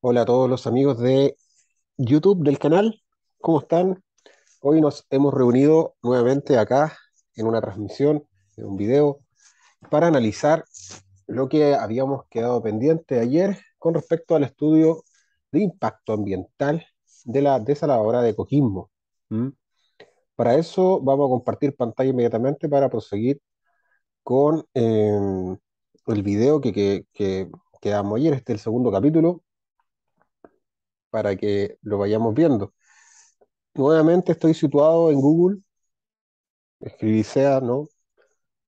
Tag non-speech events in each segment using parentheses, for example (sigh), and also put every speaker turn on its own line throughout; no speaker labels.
Hola a todos los amigos de YouTube del canal, ¿cómo están? Hoy nos hemos reunido nuevamente acá en una transmisión, en un video, para analizar lo que habíamos quedado pendiente ayer con respecto al estudio de impacto ambiental de la desaladora de Coquimbo. ¿Mm? Para eso vamos a compartir pantalla inmediatamente para proseguir con eh, el video que, que quedamos ayer, este es el segundo capítulo, para que lo vayamos viendo. Nuevamente estoy situado en Google, escribí SEA, ¿no?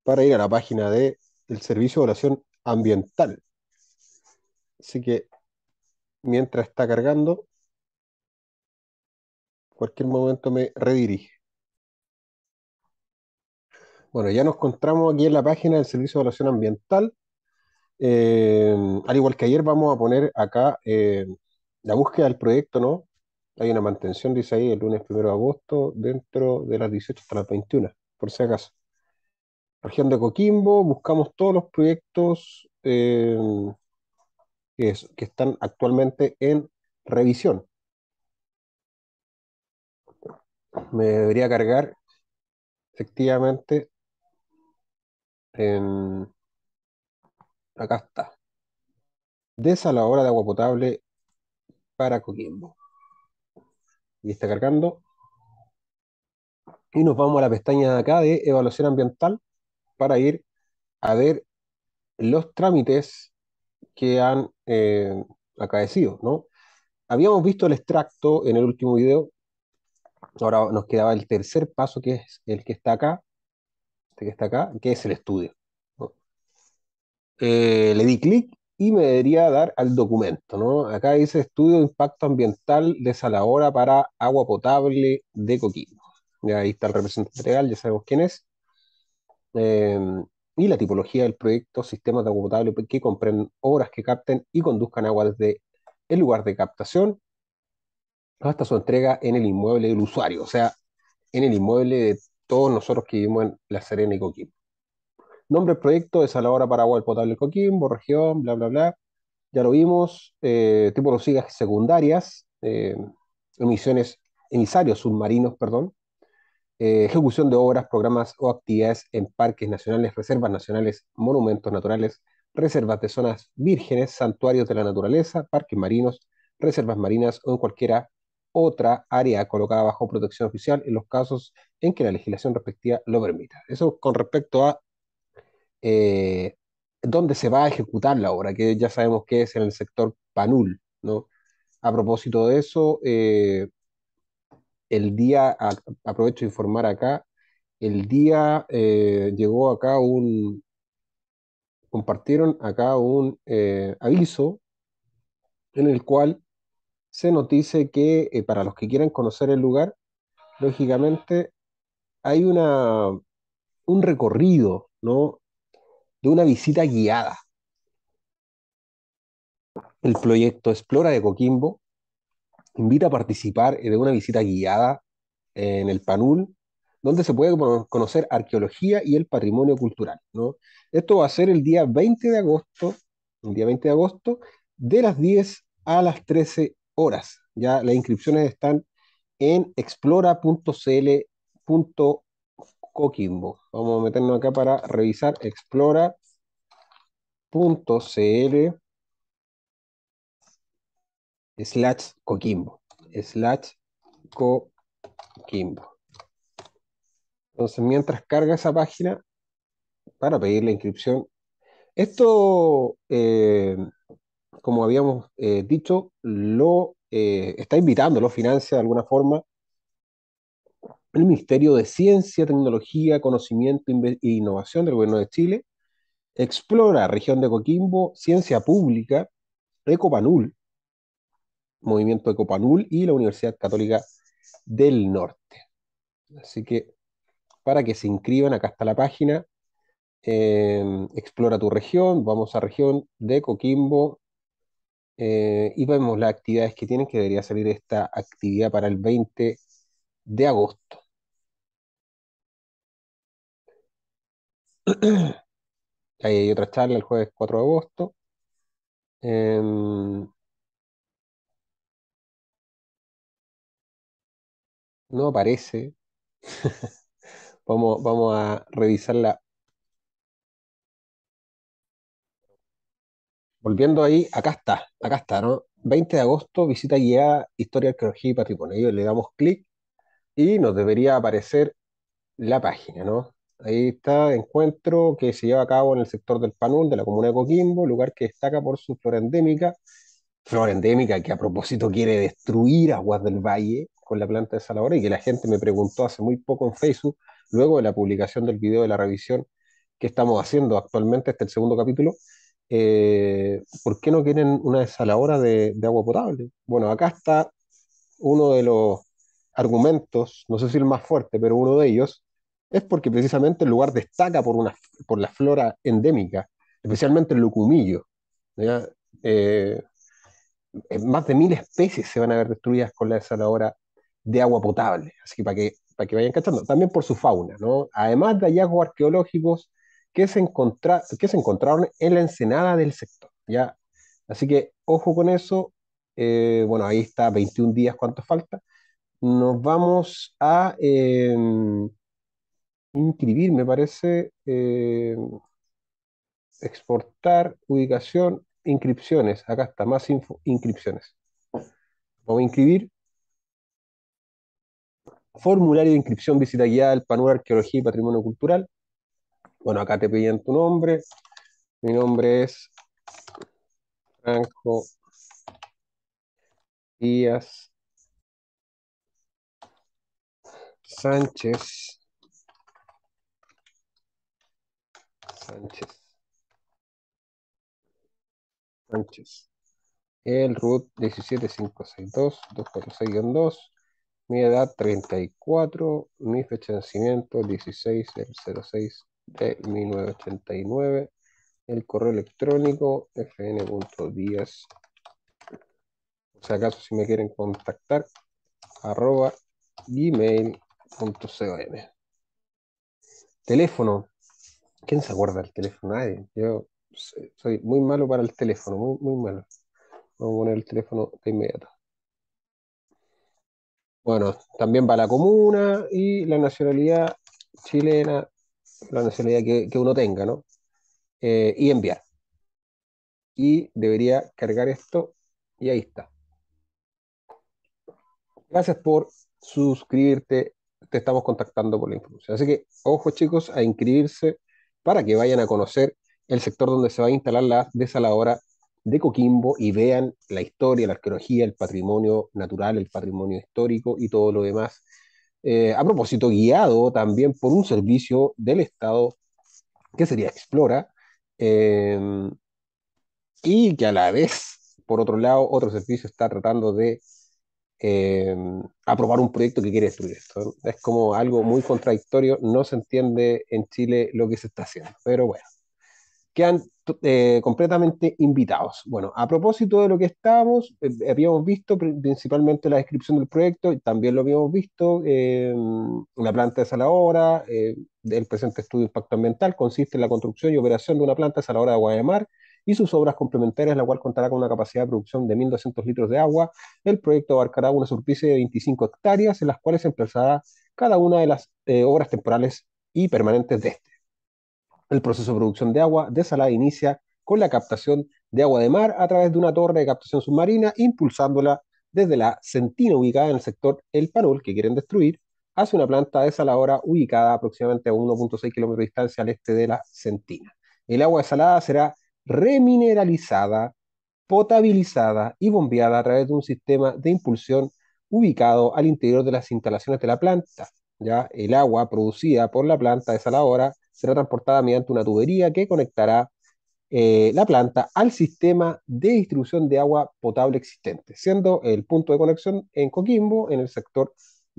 Para ir a la página de el Servicio de evaluación Ambiental. Así que mientras está cargando, cualquier momento me redirige. Bueno, ya nos encontramos aquí en la página del Servicio de Evaluación Ambiental. Eh, al igual que ayer, vamos a poner acá eh, la búsqueda del proyecto, ¿no? Hay una mantención, dice ahí, el lunes 1 de agosto, dentro de las 18 hasta las 21, por si acaso. Región de Coquimbo, buscamos todos los proyectos eh, que, están actualmente en revisión. Me debería cargar, efectivamente, en... acá está. Desa la obra de agua potable para Coquimbo. Y está cargando. Y nos vamos a la pestaña de acá de evaluación ambiental para ir a ver los trámites que han eh, acaecido, ¿no? Habíamos visto el extracto en el último video, ahora nos quedaba el tercer paso que es el que está acá, este que está acá, que es el estudio. Eh, le di clic y me debería dar al documento, ¿no? Acá dice estudio de impacto ambiental de Salahora para agua potable de Coquimbo. ahí está el representante legal, ya sabemos quién es. Em, y la tipología del proyecto, sistemas de agua potable que comprenden obras que capten y conduzcan agua desde el lugar de captación hasta su entrega en el inmueble del usuario, o sea, en el inmueble de todos nosotros que vivimos en La Serena y Coquimbo. Nombre del proyecto es a la para agua potable Coquimbo, región, bla, bla, bla. Ya lo vimos. Eh, tipo de sigas secundarias, eh, emisiones, emisarios submarinos, perdón. Eh, ejecución de obras, programas o actividades en parques nacionales, reservas nacionales, monumentos naturales, reservas de zonas vírgenes, santuarios de la naturaleza, parques marinos, reservas marinas o en cualquiera otra área colocada bajo protección oficial en los casos en que la legislación respectiva lo permita. Eso con respecto a eh, dónde se va a ejecutar la obra, que ya sabemos que es en el sector Panul, ¿no? A propósito de eso, eh, el día, aprovecho de informar acá, el día eh, llegó acá un, compartieron acá un aviso en el cual se notice que para los que quieran conocer el lugar, lógicamente hay una, un recorrido, ¿no? de una visita guiada. El proyecto Explora de Coquimbo invita a participar de una visita guiada en el PANUL, donde se puede conocer arqueología y el patrimonio cultural. Esto va a ser el día 20 de agosto, el día 20 de agosto, de las 10 a las 13 horas. Ya las inscripciones están en explora.cl Coquimbo. Vamos a meternos acá para revisar explora.cl slash Coquimbo. Coquimbo. Entonces, mientras carga esa página para pedir la inscripción, esto, eh, como habíamos eh, dicho, lo eh, está invitando, lo financia de alguna forma el Ministerio de Ciencia, Tecnología, Conocimiento e, e Innovación del Gobierno de Chile explora región de Coquimbo, ciencia pública, Ecopanul, movimiento Ecopanul y la Universidad Católica del Norte. Así que para que se inscriban, acá está la página, em, explora tu región, vamos a región de Coquimbo eh, y vemos las actividades que tienen, que debería salir esta actividad para el 20 de agosto. (clears throat) Ahí hay otra charla el jueves 4 de agosto. Em, no aparece. (laughs) vamos, vamos a revisarla. Volviendo ahí, acá está, acá está, ¿no? 20 de agosto, visita guiada, historia, arqueología y patrimonio. Le damos clic y nos debería aparecer la página, ¿no? Ahí está, encuentro que se lleva a cabo en el sector del Panul, de la comuna de Coquimbo, lugar que destaca por su flora endémica, flora endémica que a propósito quiere destruir aguas del valle con la planta de Salabora y que la gente me preguntó hace muy poco en Facebook, luego de la publicación del video de la revisión que estamos haciendo actualmente, este es el segundo capítulo, eh, ¿por qué no quieren una desaladora de, de agua potable? Bueno, acá está uno de los argumentos, no sé si el más fuerte, pero uno de ellos, es porque precisamente el lugar destaca por, una, por la flora endémica, especialmente el lucumillo. Eh, eh, más de mil especies se van a ver destruidas con la desaladora de agua potable, así que para que, para que vayan cachando, también por su fauna, ¿no? además de hallazgos arqueológicos que se, que se encontraron en la ensenada del sector. ¿ya? Así que ojo con eso, eh, bueno, ahí está 21 días, ¿cuánto falta? Nos vamos a... Em, Inscribir, me parece. Eh, exportar, ubicación, inscripciones. Acá está, más info, inscripciones. Vamos a inscribir. Formulario de inscripción, visita guiada, panur, arqueología y patrimonio cultural. Bueno, acá te pedían tu nombre. Mi nombre es Franco Díaz Sánchez. Sánchez. Sánchez. El root 17562-246-2. Mi edad 34. Mi fecha de nacimiento 16 06 de 1989. El correo electrónico Fn.10. O si acaso, si me quieren contactar, arroba gmail.com. Teléfono ¿Quién se acuerda el teléfono? Nadie. Yo soy muy malo para el teléfono, muy, malo. Vamos a poner el teléfono de inmediato. Bueno, también va la comuna y la nacionalidad chilena, la nacionalidad que, uno tenga, ¿no? Eh, y enviar. Y debería cargar esto y ahí está. Gracias por suscribirte. Te estamos contactando por la información. Así que, ojo chicos, a inscribirse para que vayan a conocer el sector donde se va a instalar la desaladora de Coquimbo y vean la historia, la arqueología, el patrimonio natural, el patrimonio histórico y todo lo demás. Eh, a propósito, guiado también por un servicio del Estado que sería Explora, em, y que a la vez, por otro lado, otro servicio está tratando de eh, aprobar un proyecto que quiere destruir esto. Es como algo muy contradictorio, no se entiende en Chile lo que se está haciendo, pero bueno, quedan eh, completamente invitados. Bueno, a propósito de lo que estábamos, eh, habíamos visto principalmente la descripción del proyecto, también lo habíamos visto, eh, la planta de Salahora, el presente estudio de impacto ambiental consiste en la construcción y operación de una planta de Salahora de Guayamar, y sus obras complementarias, la cual contará con una capacidad de producción de 1.200 litros de agua. El proyecto abarcará una superficie de 25 hectáreas, en las cuales se empezará cada una de las eh, obras temporales y permanentes de este. El proceso de producción de agua desalada inicia con la captación de agua de mar a través de una torre de captación submarina, impulsándola desde la centina ubicada en el sector El parol que quieren destruir, hacia una planta desaladora ubicada aproximadamente a 1.6 kilómetros de distancia al este de la centina. El agua desalada será remineralizada, potabilizada y bombeada a través de un sistema de impulsión ubicado al interior de las instalaciones de la planta. ¿ya? El agua producida por la planta hora será transportada mediante una tubería que conectará eh, la planta al sistema de distribución de agua potable existente, siendo el punto de conexión en Coquimbo, en el sector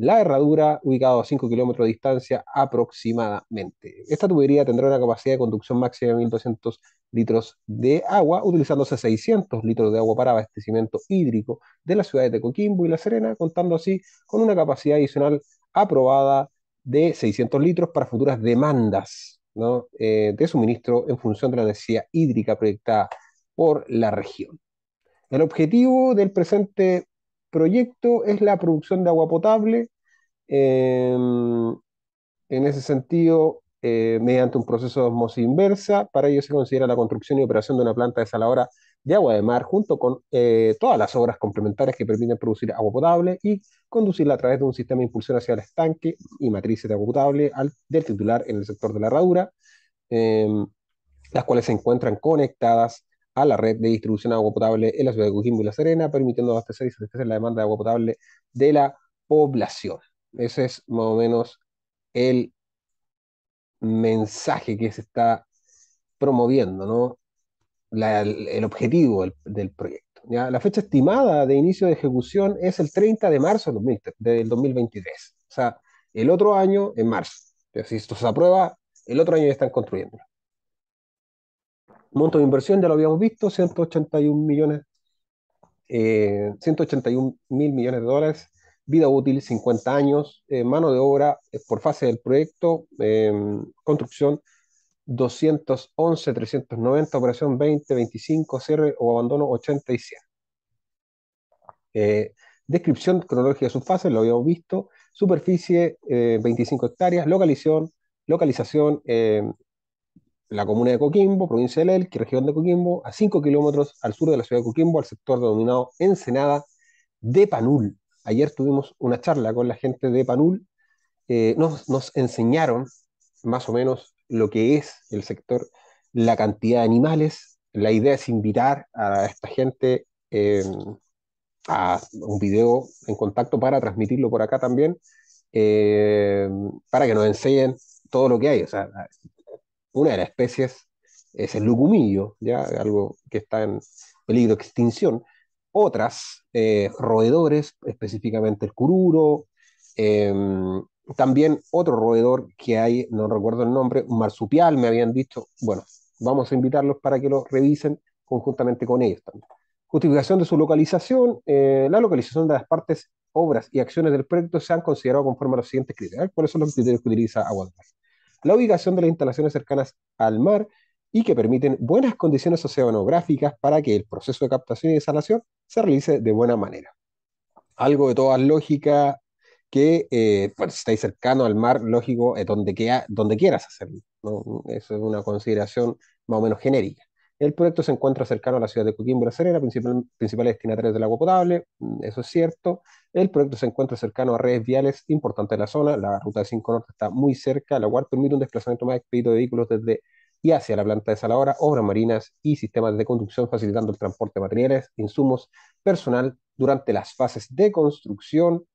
la Herradura, ubicado a 5 kilómetros de distancia aproximadamente. Esta tubería tendrá una capacidad de conducción máxima de 1.200 litros de agua, utilizándose 600 litros de agua para abastecimiento hídrico de la ciudad de Coquimbo y La Serena, contando así con una capacidad adicional aprobada de 600 litros para futuras demandas eh, de suministro en función de la necesidad hídrica proyectada por la región. El objetivo del presente proyecto es la producción de agua potable. Em, en ese sentido, eh, mediante un proceso de osmosis inversa, para ello se considera la construcción y operación de una planta desaladora de agua de mar, junto con eh, todas las obras complementarias que permiten producir agua potable y conducirla a través de un sistema de impulsión hacia el estanque y matrices de agua potable al, del titular en el sector de la herradura, em, las cuales se encuentran conectadas a la red de distribución de agua potable en la ciudad de Coquimbo y La Serena, permitiendo abastecer y satisfacer la demanda de agua potable de la población. Ese es más o menos el mensaje que se está promoviendo, ¿no? el, objetivo del, proyecto. La fecha estimada de inicio de ejecución es el 30 de marzo del 2023. O sea, el otro año en marzo. si esto se aprueba, el otro año ya están construyendo. Monto de inversión, ya lo habíamos visto, 181 millones, eh, mil millones de dólares, vida útil 50 años, eh, mano de obra eh, por fase del proyecto, em, construcción 211, 390, operación 20, 25, cierre o abandono 80 y 100. descripción cronológica de sus fases, lo habíamos visto. Superficie, 25 hectáreas. Localización, localización em, la comuna de Coquimbo, provincia de que región de Coquimbo, a 5 kilómetros al sur de la ciudad de Coquimbo, al sector denominado Ensenada de Panul. Ayer tuvimos una charla con la gente de Panul, eh, nos, enseñaron más o menos lo que es el sector, la cantidad de animales, la idea es invitar a esta gente eh, a un video en contacto para transmitirlo por acá también, eh, para que nos enseñen todo lo que hay. O sea, una de las especies es el lucumillo, ¿ya? algo que está en peligro de extinción. Otras, eh, roedores, específicamente el cururo, em, también otro roedor que hay, no recuerdo el nombre, un marsupial, me habían dicho, bueno, vamos a invitarlos para que lo revisen conjuntamente con ellos Justificación de su localización, eh, la localización de las partes, obras y acciones del proyecto se han considerado conforme a los siguientes criterios. ¿Cuáles son los criterios que utiliza Aguantar? la ubicación de las instalaciones cercanas al mar y que permiten buenas condiciones oceanográficas para que el proceso de captación y desalación se realice de buena manera. Algo de toda lógica que eh, si estáis cercano al mar, lógico, donde, queda, donde quieras hacerlo. ¿no? Eso es una consideración más o menos genérica. El proyecto se encuentra cercano a la ciudad de Coquimbo y La principal, principales del agua potable, mm, eso es cierto. El proyecto se encuentra cercano a redes viales importantes de la zona, la ruta de 5 Norte está muy cerca, la cual permite un desplazamiento más expedito de vehículos desde y hacia la planta de Salahora, obras marinas y sistemas de conducción, facilitando el transporte de materiales, insumos, personal durante las fases de construcción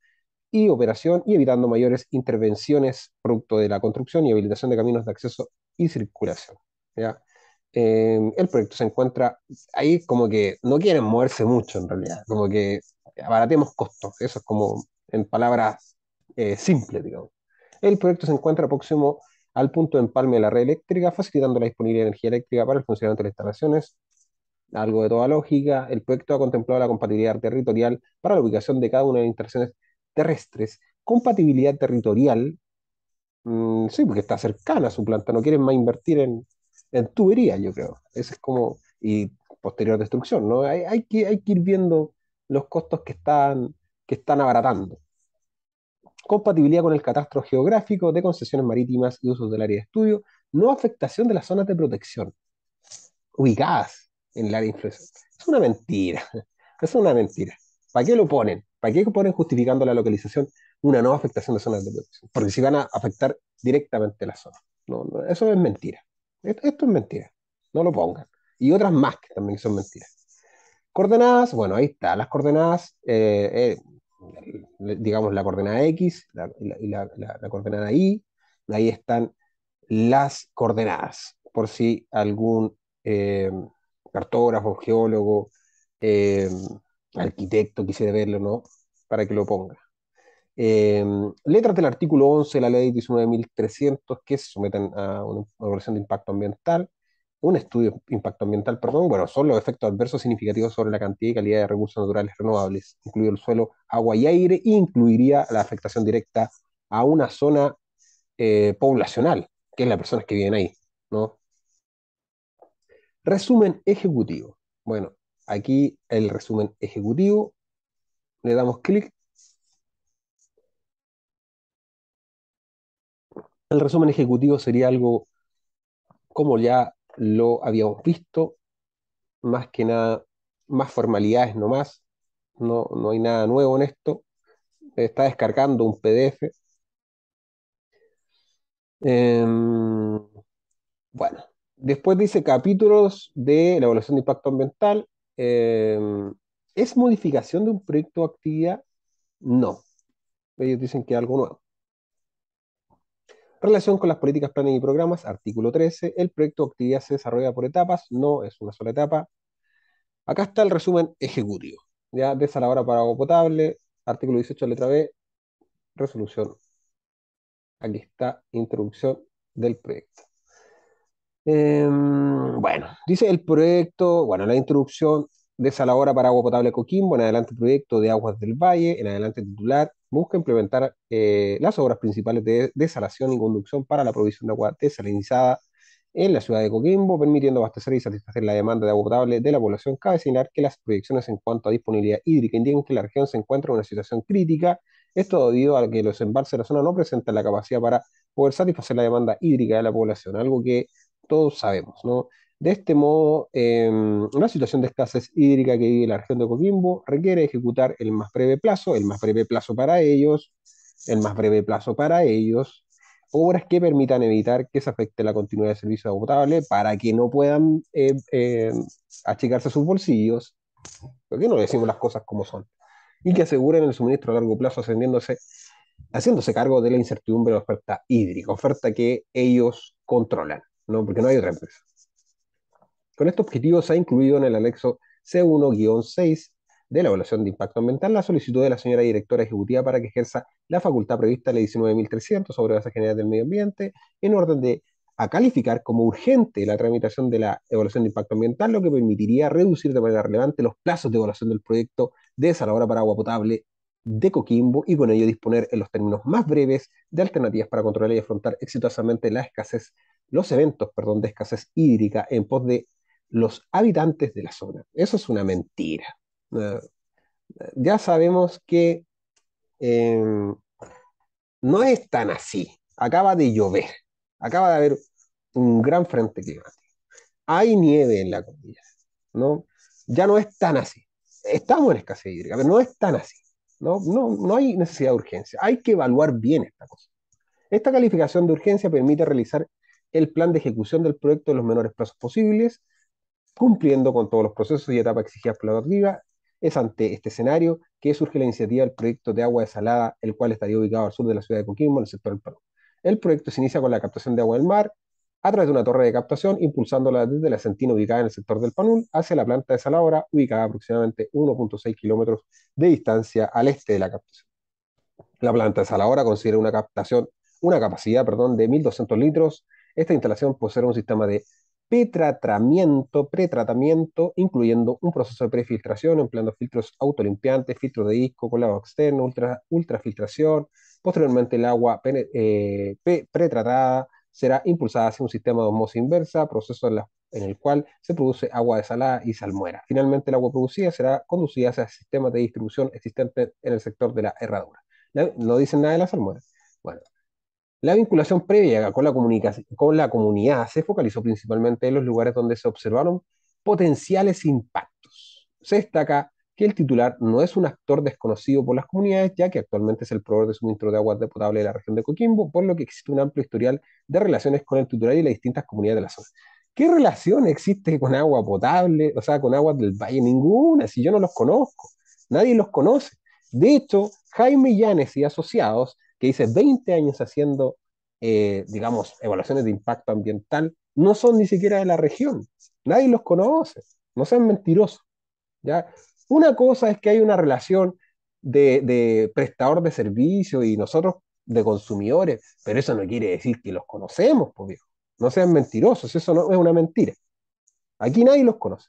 y operación y evitando mayores intervenciones producto de la construcción y habilitación de caminos de acceso y circulación. ¿ya? Em, el proyecto se encuentra ahí como que no quieren moverse mucho en realidad, como que abaratemos costos, eso es como en palabras eh, simples, digamos. El proyecto se encuentra próximo al punto de empalme de la red eléctrica, facilitando la disponibilidad de energía eléctrica para el funcionamiento de las instalaciones. Algo de toda lógica, el proyecto ha contemplado la compatibilidad territorial para la ubicación de cada una de las instalaciones terrestres. Compatibilidad territorial, mm, sí, porque está cercana a su planta, no quieren más invertir en, en tubería, yo creo. Ese es como, y posterior destrucción, ¿no? Hay, que, hay que ir viendo los costos que están, que están abaratando. Compatibilidad con el catastro geográfico de concesiones marítimas y usos del área de estudio. No afectación de las zonas de protección ubicadas en el área de influencia. Es una mentira. (laughs) Es una mentira. ¿Para qué lo ponen? ¿Para qué ponen justificando la localización una no afectación de zonas de protección? Porque si van a afectar directamente la zona. eso es mentira. Esto es mentira, no lo pongan. Y otras más que también son mentiras. Coordenadas, bueno, ahí está, las coordenadas, eh, eh, digamos la coordenada X y la, coordenada Y, ahí están las coordenadas, por si algún eh, cartógrafo, geólogo, arquitecto quisiera verlo, ¿no? Para que lo ponga. Em, letras del artículo 11 de la ley 19.300 que se someten a una evaluación de impacto ambiental, un estudio de impacto ambiental, perdón, bueno, son los efectos adversos significativos sobre la cantidad y calidad de recursos naturales renovables, incluido el suelo, agua y aire, e incluiría la afectación directa a una zona eh, poblacional, que es las personas que viven ahí, ¿no? Resumen ejecutivo. Bueno, aquí el resumen ejecutivo, le damos clic El resumen ejecutivo sería algo como ya lo habíamos visto, más que nada, más formalidades nomás, no, no hay nada nuevo en esto, está descargando un PDF. Em, bueno, después dice capítulos de la evaluación de impacto ambiental. Em, ¿Es modificación de un proyecto o actividad? No. Ellos dicen que es algo nuevo. Relación con las políticas, planes y programas, artículo 13. El proyecto de actividad se desarrolla por etapas, no es una sola etapa. Acá está el resumen ejecutivo. Ya desalabora para agua potable, artículo 18, letra B, resolución. Aquí está, introducción del proyecto. Em, bueno, dice el proyecto, bueno, la introducción de para agua potable Coquimbo, en adelante proyecto de aguas del valle, en adelante titular, busca implementar eh, las obras principales de desalación y e conducción para la provisión de agua desalinizada en la ciudad de Coquimbo, permitiendo abastecer y satisfacer la demanda de agua potable de la población. Cabe señalar que las proyecciones en cuanto a disponibilidad hídrica indican que la región se encuentra en una situación crítica, esto debido a que los embalses de la zona no presentan la capacidad para poder satisfacer la demanda hídrica de la población, algo que todos sabemos, ¿no? De este modo, em, una situación de escasez hídrica que vive la región de Coquimbo requiere ejecutar el más breve plazo, el más breve plazo para ellos, el más breve plazo para ellos, obras que permitan evitar que se afecte la continuidad del servicio de potable para que no puedan em, em, achicarse sus bolsillos, porque no decimos las cosas como son, y que aseguren el suministro a largo plazo ascendiéndose, haciéndose cargo de la incertidumbre de la oferta hídrica, oferta que ellos controlan, porque no hay otra empresa. Con este objetivo se ha incluido en el anexo C1-6 de la evaluación de impacto ambiental la solicitud de la señora directora ejecutiva para que ejerza la facultad prevista en la 19.300 sobre bases generales del medio ambiente en orden de a calificar como urgente la tramitación de la evaluación de impacto ambiental, lo que permitiría reducir de manera relevante los plazos de evaluación del proyecto de desarrollo para agua potable de Coquimbo y con ello disponer en los términos más breves de alternativas para controlar y afrontar exitosamente la escasez, los eventos perdón, de escasez hídrica en pos de los habitantes de la zona. Eso es una mentira. Ah, ya sabemos que em, no es tan así. Acaba de llover, acaba de haber un gran frente climático. Hay nieve en la cordillera, ¿no? Ya no es tan así. Estamos en escasez hídrica, pero no es tan así. No, no, no hay necesidad de urgencia. Hay que evaluar bien esta cosa. Esta calificación de urgencia permite realizar el plan de ejecución del proyecto en los menores plazos posibles cumpliendo con todos los procesos y etapas exigidas por la normativa, es ante este escenario que surge la iniciativa del proyecto de agua desalada, el cual estaría ubicado al sur de la ciudad de Coquimbo, en el sector del Panú. El proyecto se inicia con la captación de agua del mar a través de una torre de captación, impulsándola desde la Sentina ubicada en el sector del Panul hacia la planta desaladora, ubicada aproximadamente 1.6 kilómetros de distancia al este de la captación. La planta desaladora considera una captación, una capacidad, perdón, de 1.200 litros. Esta instalación posee un sistema de pretratamiento, pretratamiento, incluyendo un proceso de prefiltración empleando filtros autolimpiantes, filtros de disco, colado externo, ultra, ultrafiltración. Posteriormente, el agua eh, pretratada será impulsada hacia un sistema de osmosis inversa, proceso en, el cual se produce agua desalada y salmuera. Finalmente, el agua producida será conducida hacia sistemas de distribución existentes en el sector de la herradura. No, no dicen nada de la salmuera. Bueno, la vinculación previa con la, con la comunidad se focalizó principalmente en los lugares donde se observaron potenciales impactos. Se destaca que el titular no es un actor desconocido por las comunidades, ya que actualmente es el proveedor de suministro de agua potable de la región de Coquimbo, por lo que existe un amplio historial de relaciones con el titular y las distintas comunidades de la zona. ¿Qué relación existe con agua potable, o sea, con aguas del valle? Ninguna, si yo no los conozco, nadie los conoce. De hecho, Jaime Llanes y asociados que dice 20 años haciendo, eh, digamos, evaluaciones de impacto ambiental, no son ni siquiera de la región. Nadie los conoce. No sean mentirosos. ¿ya? Una cosa es que hay una relación de, prestador de servicio y nosotros de consumidores, pero eso no quiere decir que los conocemos, por pues, viejo. No sean mentirosos, eso no es una mentira. Aquí nadie los conoce.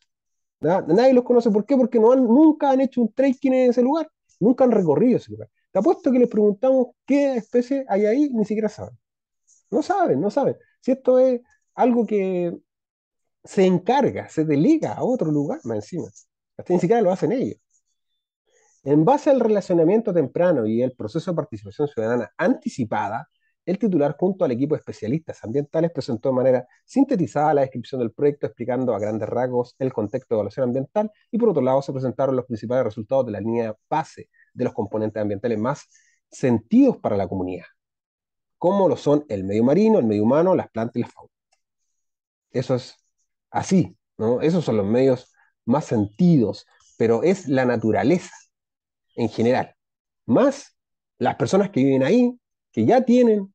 Nadie los conoce, ¿por qué? Porque nunca han hecho un trekking en ese lugar, nunca han recorrido ese lugar. Te apuesto que les preguntamos qué especie hay ahí, ni siquiera saben. No saben, no saben. Si esto es algo que se encarga, se delega a otro lugar más encima. Hasta ni siquiera lo hacen ellos. En base al relacionamiento temprano y el proceso de participación ciudadana anticipada, el titular junto al equipo de especialistas ambientales presentó de manera sintetizada la descripción del proyecto explicando a grandes rasgos el contexto de evaluación ambiental y por otro lado se presentaron los principales resultados de la línea base de los componentes ambientales más sentidos para la comunidad, como lo son el medio marino, el medio humano, las plantas y la fauna. Eso es así, ¿no? Esos son los medios más sentidos, pero es la naturaleza en general, más las personas que viven ahí, que ya tienen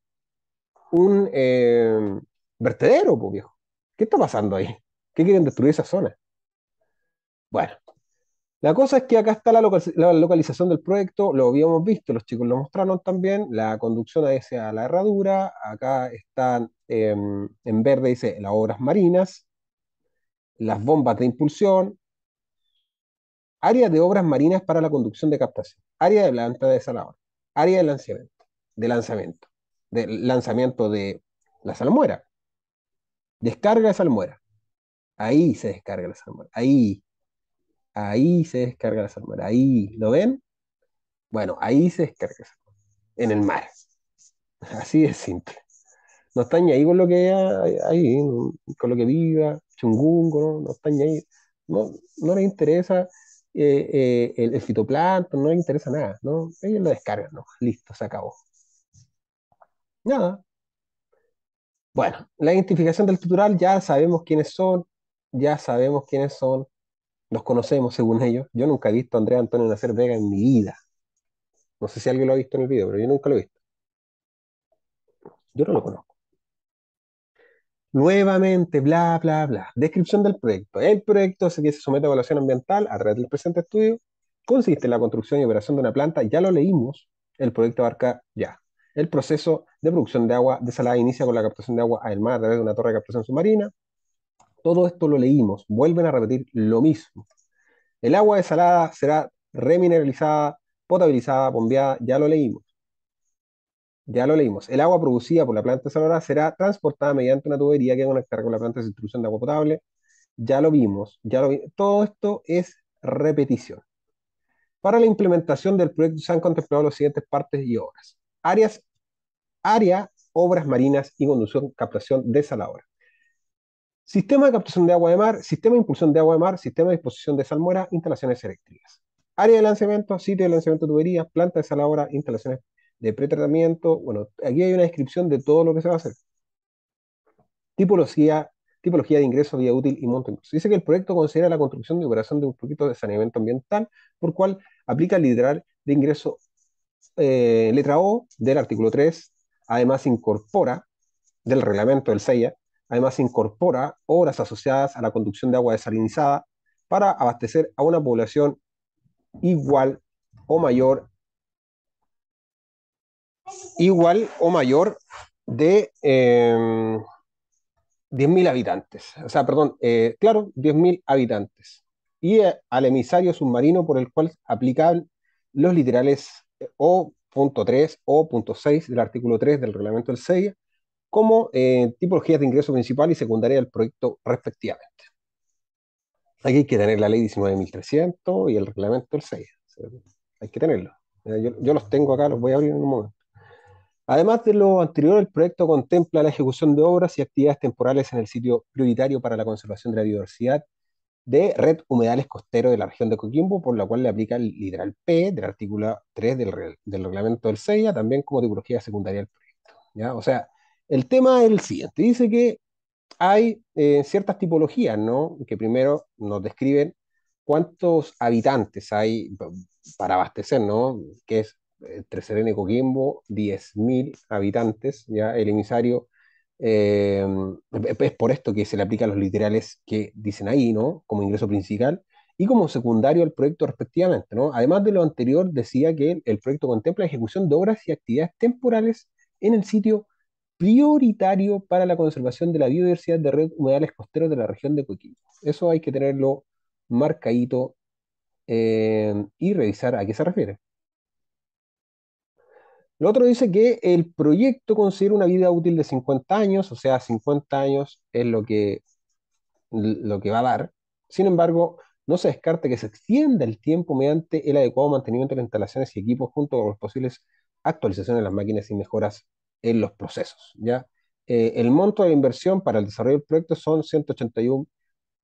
un eh, vertedero, pues, ¿Qué está pasando ahí? ¿Qué quieren destruir esa zona? Bueno, la cosa es que acá está la, localización del proyecto, lo habíamos visto, los chicos lo mostraron también, la conducción a la herradura, acá están em, en verde dice las obras marinas, las bombas de impulsión, área de obras marinas para la conducción de captación, área de planta de desalador, área de lanzamiento, de lanzamiento, de lanzamiento de la salmuera, descarga de salmuera, ahí se descarga la salmuera, ahí Ahí se descarga la salmuera. Ahí, ¿lo ven? Bueno, ahí se descarga En el mar. (laughs) Así de simple. No están ahí con lo que hay, ahí, con lo que viva, chungungo, no, no están ahí. No, no les interesa eh, eh, el, fitoplancton, no les interesa nada, Ellos lo descargan, ¿no? Listo, se acabó. Nada. Bueno, la identificación del tutoral ya sabemos quiénes son, ya sabemos quiénes son, nos conocemos según ellos. Yo nunca he visto a Andrea Antonio Nacer Vega en mi vida. No sé si alguien lo ha visto en el video, pero yo nunca lo he visto. Yo no lo conozco. Nuevamente, bla, bla, bla. Descripción del proyecto. El proyecto que se somete a evaluación ambiental a través del presente estudio consiste en la construcción y operación de una planta. Ya lo leímos. El proyecto abarca ya. El proceso de producción de agua desalada inicia con la captación de agua al mar a través de una torre de captación submarina. Todo esto lo leímos, vuelven a repetir lo mismo. El agua desalada será remineralizada, potabilizada, bombeada, ya lo leímos. Ya lo leímos. El agua producida por la planta desalada será transportada mediante una tubería que carga con la planta de distribución de agua potable. Ya lo vimos, ya Todo esto es repetición. Para la implementación del proyecto se han contemplado las siguientes partes y obras. Áreas, área, obras marinas y conducción, captación desaladora. Sistema de captación de agua de mar, sistema de impulsión de agua de mar, sistema de disposición de salmuera, instalaciones eléctricas. Área de lanzamiento, sitio de lanzamiento de tuberías, planta de saladora, instalaciones de pretratamiento. Bueno, aquí hay una descripción de todo lo que se va a hacer. Tipología, tipología de ingreso, vía útil y monto ingreso. Dice que el proyecto considera la construcción y operación de un proyecto de saneamiento ambiental, por cual aplica el literal de ingreso eh, letra O del artículo 3. Además, incorpora del reglamento del SEIA Además, incorpora obras asociadas a la conducción de agua desalinizada para abastecer a una población igual o mayor igual o mayor de 10.000 eh, habitantes. O sea, perdón, eh, claro, 10.000 habitantes. Y eh, al emisario submarino por el cual aplican los literales o.3 o.6 del artículo 3 del reglamento del CEIA como eh, tipologías de ingreso principal y secundaria del proyecto respectivamente. Aquí hay que tener la ley 19.300 y el reglamento del 6. Hay que tenerlo. Yo, los tengo acá, los voy a abrir en un momento. Además de lo anterior, el proyecto contempla la ejecución de obras y actividades temporales en el sitio prioritario para la conservación de la biodiversidad de Red Humedales Costero de la región de Coquimbo, por la cual le aplica el literal P del artículo 3 del, del reglamento del CEIA, también como tipología secundaria del proyecto. ¿ya? O sea, el tema es el siguiente. Dice que hay eh, ciertas tipologías, ¿no? Que primero nos describen cuántos habitantes hay para abastecer, ¿no? Que es el eh, Serena y Coquimbo, 10.000 habitantes, ¿ya? El emisario eh, es por esto que se le aplica a los literales que dicen ahí, ¿no? Como ingreso principal y como secundario al proyecto respectivamente, ¿no? Además de lo anterior, decía que el proyecto contempla ejecución de obras y actividades temporales en el sitio prioritario para la conservación de la biodiversidad de red humedales costeros de la región de Coquimbo. Eso hay que tenerlo marcadito eh, y revisar a qué se refiere. Lo otro dice que el proyecto considera una vida útil de 50 años, o sea, 50 años es lo que, lo que va a dar. Sin embargo, no se descarta que se extienda el tiempo mediante el adecuado mantenimiento de las instalaciones y equipos junto con las posibles actualizaciones de las máquinas y mejoras en los procesos. ¿ya? Eh, el monto de inversión para el desarrollo del proyecto son 181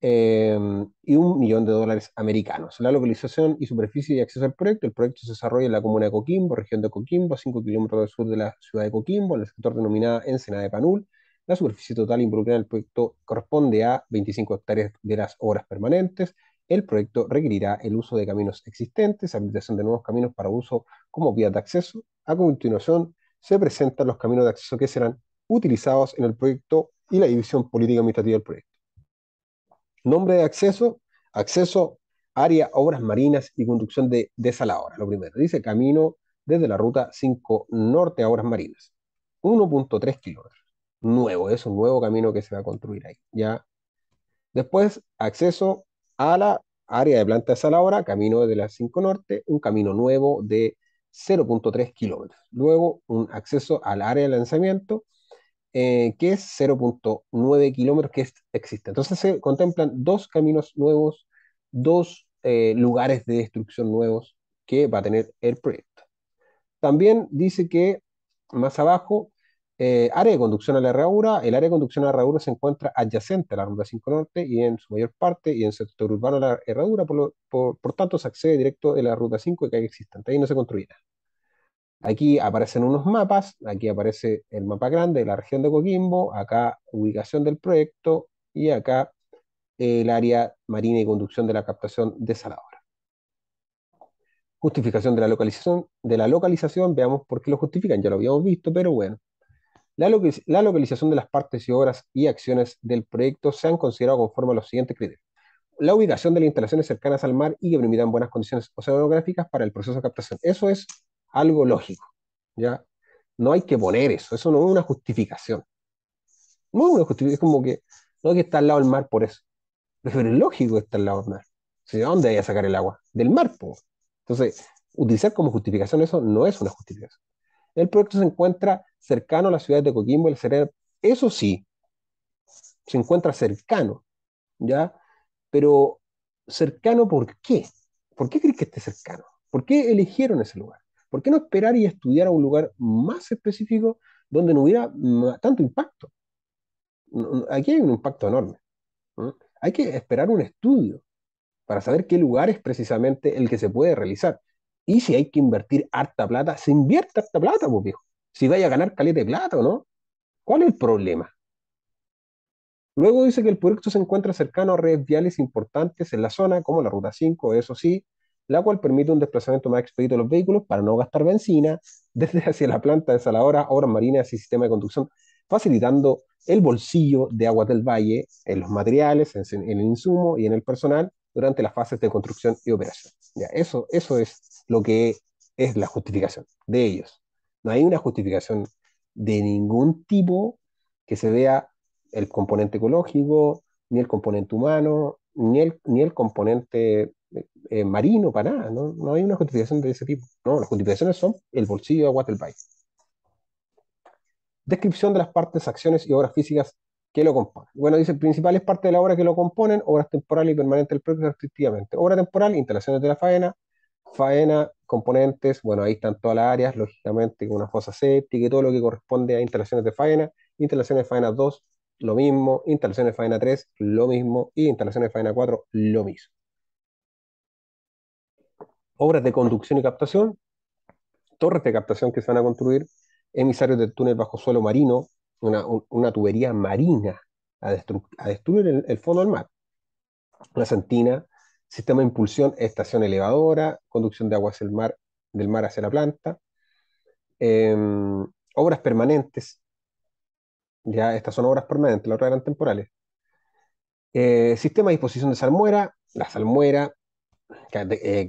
eh, em, y un millón de dólares americanos. La localización y superficie de acceso al proyecto. El proyecto se desarrolla en la comuna de Coquimbo, región de Coquimbo, a 5 kilómetros del sur de la ciudad de Coquimbo, en el sector denominado Ensenada de Panul. La superficie total involucrada en el proyecto corresponde a 25 hectáreas de las obras permanentes. El proyecto requerirá el uso de caminos existentes, habilitación de nuevos caminos para uso como vía de acceso. A continuación, se presentan los caminos de acceso que serán utilizados en el proyecto y la división política administrativa del proyecto. Nombre de acceso, acceso, área, obras marinas y conducción de desaladora, lo primero. Dice camino desde la ruta 5 norte a obras marinas. 1.3 kilómetros. Nuevo, es un nuevo camino que se va a construir ahí. Ya. Después, acceso a la área de planta desaladora, camino desde la 5 norte, un camino nuevo de 0.3 kilómetros. Luego, un acceso al área de lanzamiento, eh, que es 0.9 kilómetros que existe. Entonces se contemplan dos caminos nuevos, dos eh, lugares de destrucción nuevos que va a tener el proyecto. También dice que más abajo eh, área de conducción a la herradura. El área de conducción a la herradura se encuentra adyacente a la Ruta 5 Norte y en su mayor parte y en el sector urbano a la herradura, por, tanto se accede directo de la Ruta 5 que hay existente. Ahí no se construye Aquí aparecen unos mapas, aquí aparece el mapa grande de la región de Coquimbo, acá ubicación del proyecto y acá eh, el área marina y conducción de la captación Justificación de la localización, de la localización, veamos por qué lo justifican, ya lo habíamos visto, pero bueno la, localización de las partes y obras y acciones del proyecto se han considerado conforme a los siguientes criterios. La ubicación de las instalaciones cercanas al mar y que permitan buenas condiciones oceanográficas para el proceso de captación. Eso es algo lógico, ¿ya? No hay que poner eso, eso no es una justificación. No es una justificación, es como que no hay que estar al lado del mar por eso. Pero es lógico estar al lado del mar. ¿De dónde hay a sacar el agua? Del mar, po. Entonces, utilizar como justificación eso no es una justificación. El proyecto se encuentra cercano a la ciudad de Coquimbo el Cerebro. Eso sí, se encuentra cercano, ¿ya? Pero cercano, ¿por qué? ¿Por qué crees que esté cercano? ¿Por qué eligieron ese lugar? ¿Por qué no esperar y estudiar a un lugar más específico donde no hubiera mm, tanto impacto? Aquí hay un impacto enorme. Hay que esperar un estudio para saber qué lugar es precisamente el que se puede realizar. Y si hay que invertir harta plata, se invierte harta plata, pues viejo. Si vaya a ganar caliente de plata no, ¿cuál es el problema? Luego dice que el proyecto se encuentra cercano a redes viales importantes en la zona, como la Ruta 5, eso sí, la cual permite un desplazamiento más expedito de los vehículos para no gastar benzina, (laughs) desde hacia la planta de saladora obras marinas y sistema de conducción, facilitando el bolsillo de Aguas del Valle en los materiales, en el insumo y en el personal, durante las fases de construcción y operación. eso, eso es lo que es la justificación de ellos. No hay una justificación de ningún tipo que se vea el componente ecológico, ni el componente humano, ni el, ni el componente eh, eh, marino, para nada. ¿no? hay una justificación de ese tipo. No, las justificaciones son el bolsillo de país. Descripción de las partes, acciones y obras físicas Qué lo componen. Bueno, dice, principales parte de la obra que lo componen, obras temporales y permanentes del proyecto respectivamente. Obra temporal, instalaciones de la faena, faena, componentes, bueno, ahí están todas las áreas, lógicamente, con una fosa séptica y todo lo que corresponde a instalaciones de faena, instalaciones de faena 2, lo mismo, instalaciones de faena 3, lo mismo, y instalaciones de faena 4, lo mismo. Obras de conducción y captación, torres de captación que se van a construir, emisarios del túnel bajo suelo marino, una, tubería marina a, destruir el, fondo del mar. La santina, sistema de impulsión, estación elevadora, conducción de aguas del mar, del mar hacia la planta, em, obras permanentes, ya estas son obras permanentes, las otras eran temporales. Eh, sistema de disposición de salmuera, la salmuera, eh,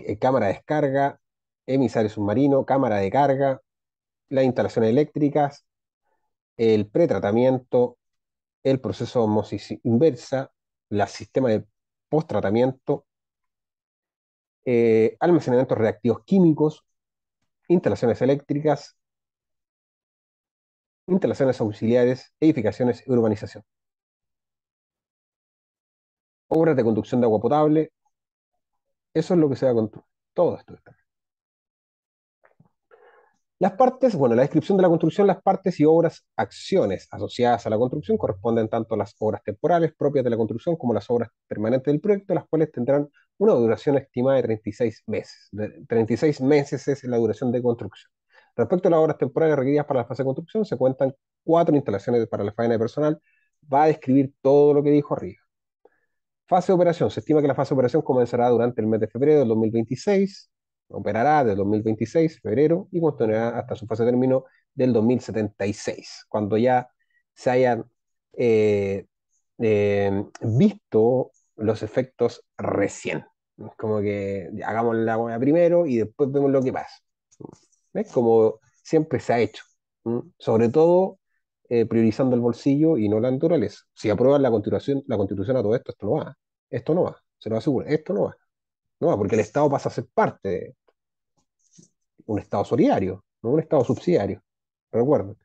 eh, cámara de descarga, emisario submarino, cámara de carga, las instalaciones eléctricas, el pretratamiento, el proceso de osmosis inversa, el sistema de postratamiento, eh, almacenamientos reactivos químicos, instalaciones eléctricas, instalaciones auxiliares, edificaciones y urbanización. Obras de conducción de agua potable. Eso es lo que se va a construir. Todo esto está. Las partes, bueno, la descripción de la construcción, las partes y obras, acciones asociadas a la construcción corresponden tanto a las obras temporales propias de la construcción como a las obras permanentes del proyecto, las cuales tendrán una duración estimada de 36 meses. 36 meses es la duración de construcción. Respecto a las obras temporales requeridas para la fase de construcción, se cuentan cuatro instalaciones para la faena de personal. Va a describir todo lo que dijo arriba. Fase de operación. Se estima que la fase de operación comenzará durante el mes de febrero del 2026 Operará del 2026, febrero, y continuará hasta su fase de término del 2076, cuando ya se hayan eh, em, visto los efectos recién. Como que hagamos la hueá primero y después vemos lo que pasa. ¿Ves? Como siempre se ha hecho. Sobre todo eh, priorizando el bolsillo y no la naturaleza. Si aprueban la constitución, la constitución a todo esto, esto no va. Esto no va. Se lo aseguro. Esto no va. No va, porque el Estado pasa a ser parte de un Estado solidario, no un Estado subsidiario, recuerden.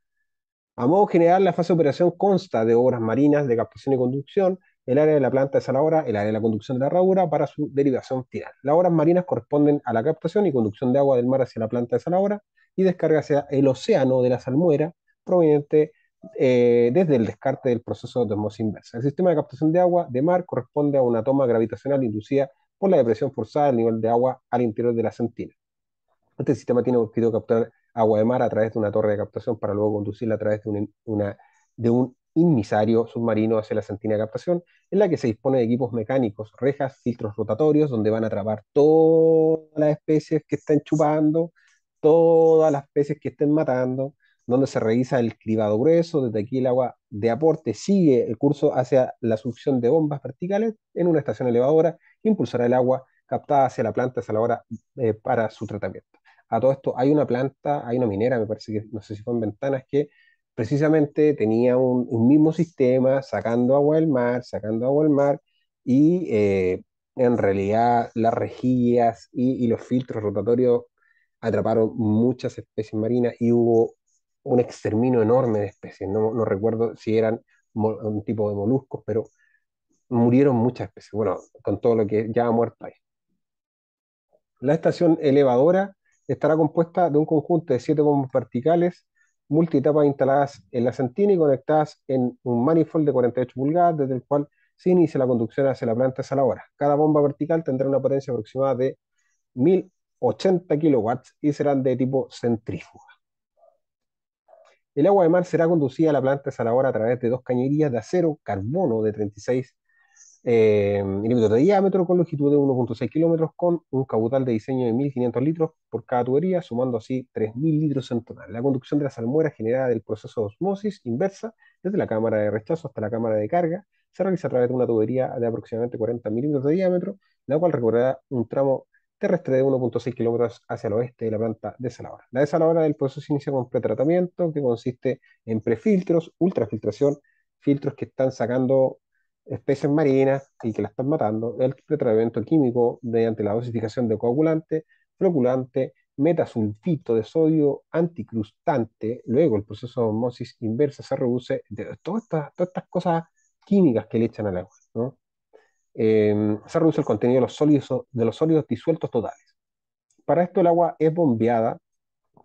A modo general, la fase de operación consta de obras marinas de captación y conducción, el área de la planta de salahora, el área de la conducción de la herradura para su derivación final. Las obras marinas corresponden a la captación y conducción de agua del mar hacia la planta de salahora y descarga hacia el océano de la salmuera proveniente eh, desde el descarte del proceso de osmosis inversa. El sistema de captación de agua de mar corresponde a una toma gravitacional inducida por la depresión forzada del nivel de agua al interior de la centina. Este sistema tiene objetivo captar agua de mar a través de una torre de captación para luego conducirla a través de, un inmisario submarino hacia la centina de captación, en la que se dispone de equipos mecánicos, rejas, filtros rotatorios, donde van a atrapar todas las especies que están chupando, todas las especies que estén matando, donde se revisa el cribado grueso, desde aquí el agua de aporte sigue el curso hacia la succión de bombas verticales en una estación elevadora que impulsará el agua captada hacia la planta a la hora eh, para su tratamiento. A todo esto, hay una planta, hay una minera, me parece que no sé si fue en Ventanas, que precisamente tenía un, mismo sistema sacando agua del mar, sacando agua del mar, y eh, en realidad las rejillas y, los filtros rotatorios atraparon muchas especies marinas y hubo un exterminio enorme de especies. No, no recuerdo si eran un tipo de moluscos, pero murieron muchas especies. Bueno, con todo lo que ya ha muerto ahí. La estación elevadora estará compuesta de un conjunto de siete bombas verticales, multitapas instaladas en la sentina y conectadas en un manifold de 48 pulgadas, desde el cual se inicia la conducción hacia la planta saladora. Cada bomba vertical tendrá una potencia aproximada de 1080 kilowatts y serán de tipo centrífuga. El agua de mar será conducida a la planta saladora a través de dos cañerías de acero carbono de 36 milímetros eh, de diámetro con longitud de 1.6 kilómetros con un caudal de diseño de 1.500 litros por cada tubería, sumando así 3.000 litros en total. La conducción de las salmuera generada del proceso de osmosis inversa desde la cámara de rechazo hasta la cámara de carga se realiza a través de una tubería de aproximadamente 40 milímetros de diámetro, la cual recorrerá un tramo terrestre de 1.6 kilómetros hacia el oeste de la planta desaladora. La desaladora del proceso se inicia con pretratamiento, que consiste en prefiltros, ultrafiltración, filtros que están sacando especies marinas y que la están matando, el tratamiento químico mediante la dosificación de coagulante, floculante, metasulfito de sodio, anticrustante, luego el proceso de osmosis inversa se reduce, de, todas, estas, todas cosas químicas que le echan al agua, em, se reduce el contenido de los, sólidos, de los sólidos disueltos totales. Para esto el agua es bombeada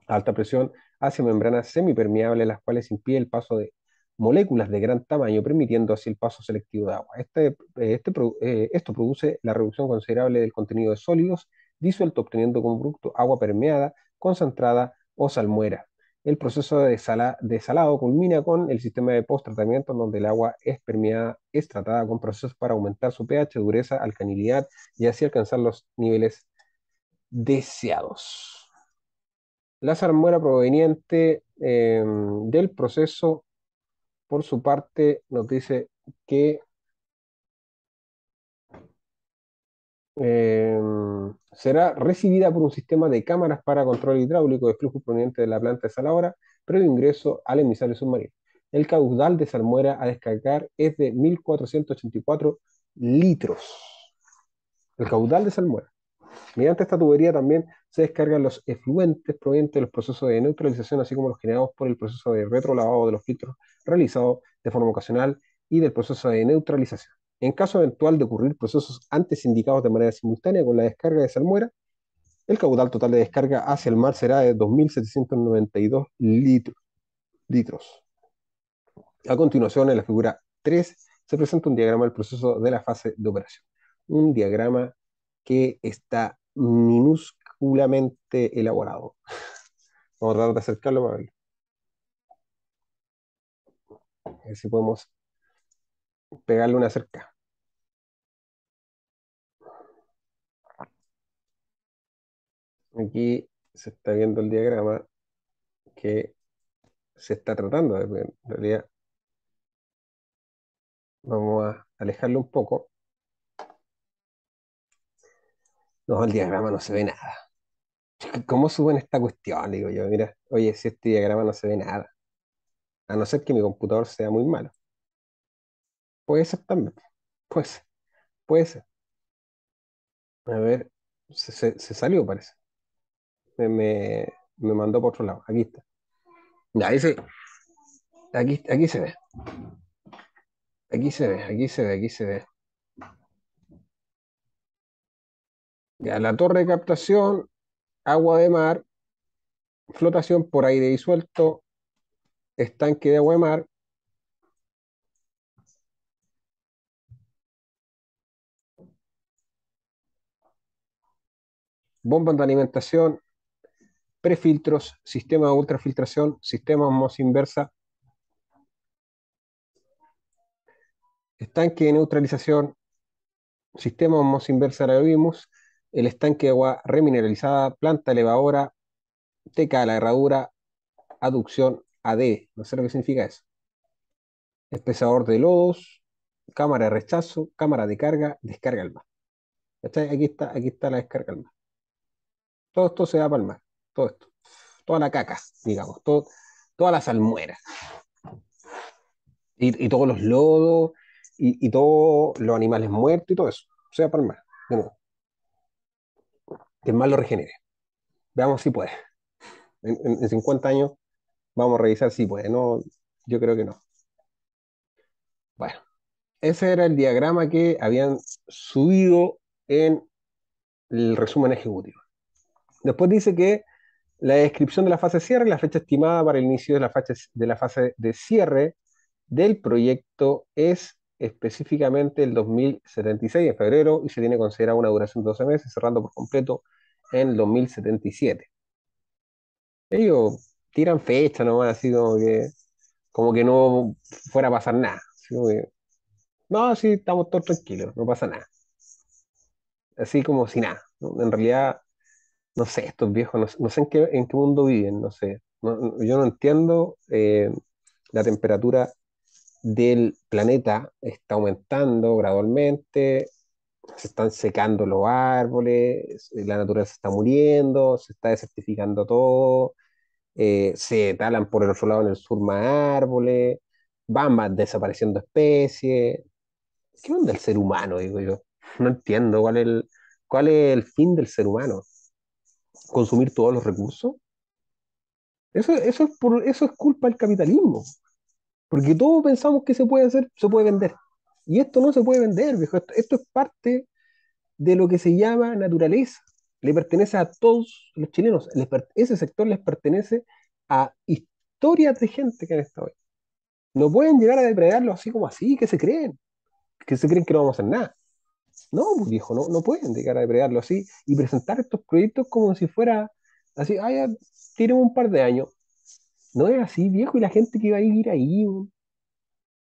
a alta presión hacia membranas semipermeables, las cuales impiden el paso de moléculas de gran tamaño, permitiendo así el paso selectivo de agua. Este, este eh, esto produce la reducción considerable del contenido de sólidos disuelto, obteniendo como producto agua permeada, concentrada o salmuera. El proceso de, sala, culmina con el sistema de post-tratamiento, donde el agua es permeada, es tratada con procesos para aumentar su pH, dureza, alcalinidad y así alcanzar los niveles deseados. La salmuera proveniente em, del proceso por su parte, nos dice que eh, será recibida por un sistema de cámaras para control hidráulico de flujo proveniente de la planta de pero de ingreso al emisario submarino. El caudal de salmuera a descargar es de 1.484 litros. El caudal de salmuera. Mediante esta tubería también se descargan los efluentes provenientes de los procesos de neutralización, así como los generados por el proceso de retrolavado de los filtros realizados de forma ocasional y del proceso de neutralización. En caso eventual de ocurrir procesos antes indicados de manera simultánea con la descarga de salmuera, el caudal total de descarga hacia el mar será de 2.792 litros, litros. A continuación, en la figura 3, se presenta un diagrama del proceso de la fase de operación. Un diagrama que está minúsculamente elaborado. (laughs) Vamos a tratar de acercarlo para verlo. A ver si podemos pegarle una cerca. Aquí se está viendo el diagrama que se está tratando. En realidad, vamos a alejarlo un poco. No, el diagrama no se ve nada. (laughs) ¿Cómo suben esta cuestión? Digo yo, mira, oye, si este diagrama no se ve nada. A no ser que mi computador sea muy malo. Puede ser también. Puede ser. Puede ser. A ver, se, salió, parece. Me, mandó por otro lado. Aquí está. Ya, ahí se, aquí, aquí se ve. Aquí se ve, aquí se ve, aquí se ve. la torre de captación, agua de mar, flotación por aire disuelto, estanque de agua de mar. Bombas de alimentación, prefiltros, sistema de ultrafiltración, sistema osmosis inversa, estanque de neutralización, sistema osmosis inversa de el estanque de agua remineralizada, planta elevadora, teca la herradura, aducción AD. No sé lo que significa eso. Espesador de lodos, cámara de rechazo, cámara de carga, descarga al mar. Aquí está, aquí está la descarga al mar. Todo esto se da para el mar. Todo esto. Toda la caca, digamos. Todo, las almueras. Y, todos los lodos, y, y todos los animales muertos y todo eso. Se da para el mar. De nuevo que el lo regenere. Veamos si puede. En, 50 años vamos a revisar si puede. No, yo creo que no. Bueno, ese era el diagrama que habían subido en el resumen ejecutivo. Después dice que la descripción de la fase de cierre, la fecha estimada para el inicio de la, fase, de la fase de cierre del proyecto es específicamente el 2076, en febrero, y se tiene considerado una duración de 12 meses, cerrando por completo en 2077. Ellos tiran fecha nomás, así como que, como que no fuera a pasar nada. no, sí, estamos todos tranquilos, no pasa nada. Así como si nada. En realidad, no sé, estos viejos, no, sé en qué, en qué mundo viven, no sé. yo no entiendo eh, la temperatura del planeta está aumentando gradualmente, se están secando los árboles, eh, la naturaleza está muriendo, se está desertificando todo, eh, se talan por el otro lado en el sur más árboles, van más desapareciendo especies. ¿Qué onda el ser humano? Digo yo. No entiendo cuál es el, cuál es el fin del ser humano. ¿Consumir todos los recursos? Eso, eso es culpa del capitalismo. Porque todos pensamos que se puede hacer, se puede vender. Y esto no se puede vender, viejo. Esto, es parte de lo que se llama naturaleza. Le pertenece a todos los chilenos. ese sector les pertenece a historias de gente que han estado ahí. No pueden llegar a depredarlo así como así, que se creen. Que se creen que no vamos a hacer nada. No, pues, viejo, no, no pueden llegar a depredarlo así y presentar estos proyectos como si fuera así, Tienen un par de años, no es así, viejo, y la gente que iba a ir ahí,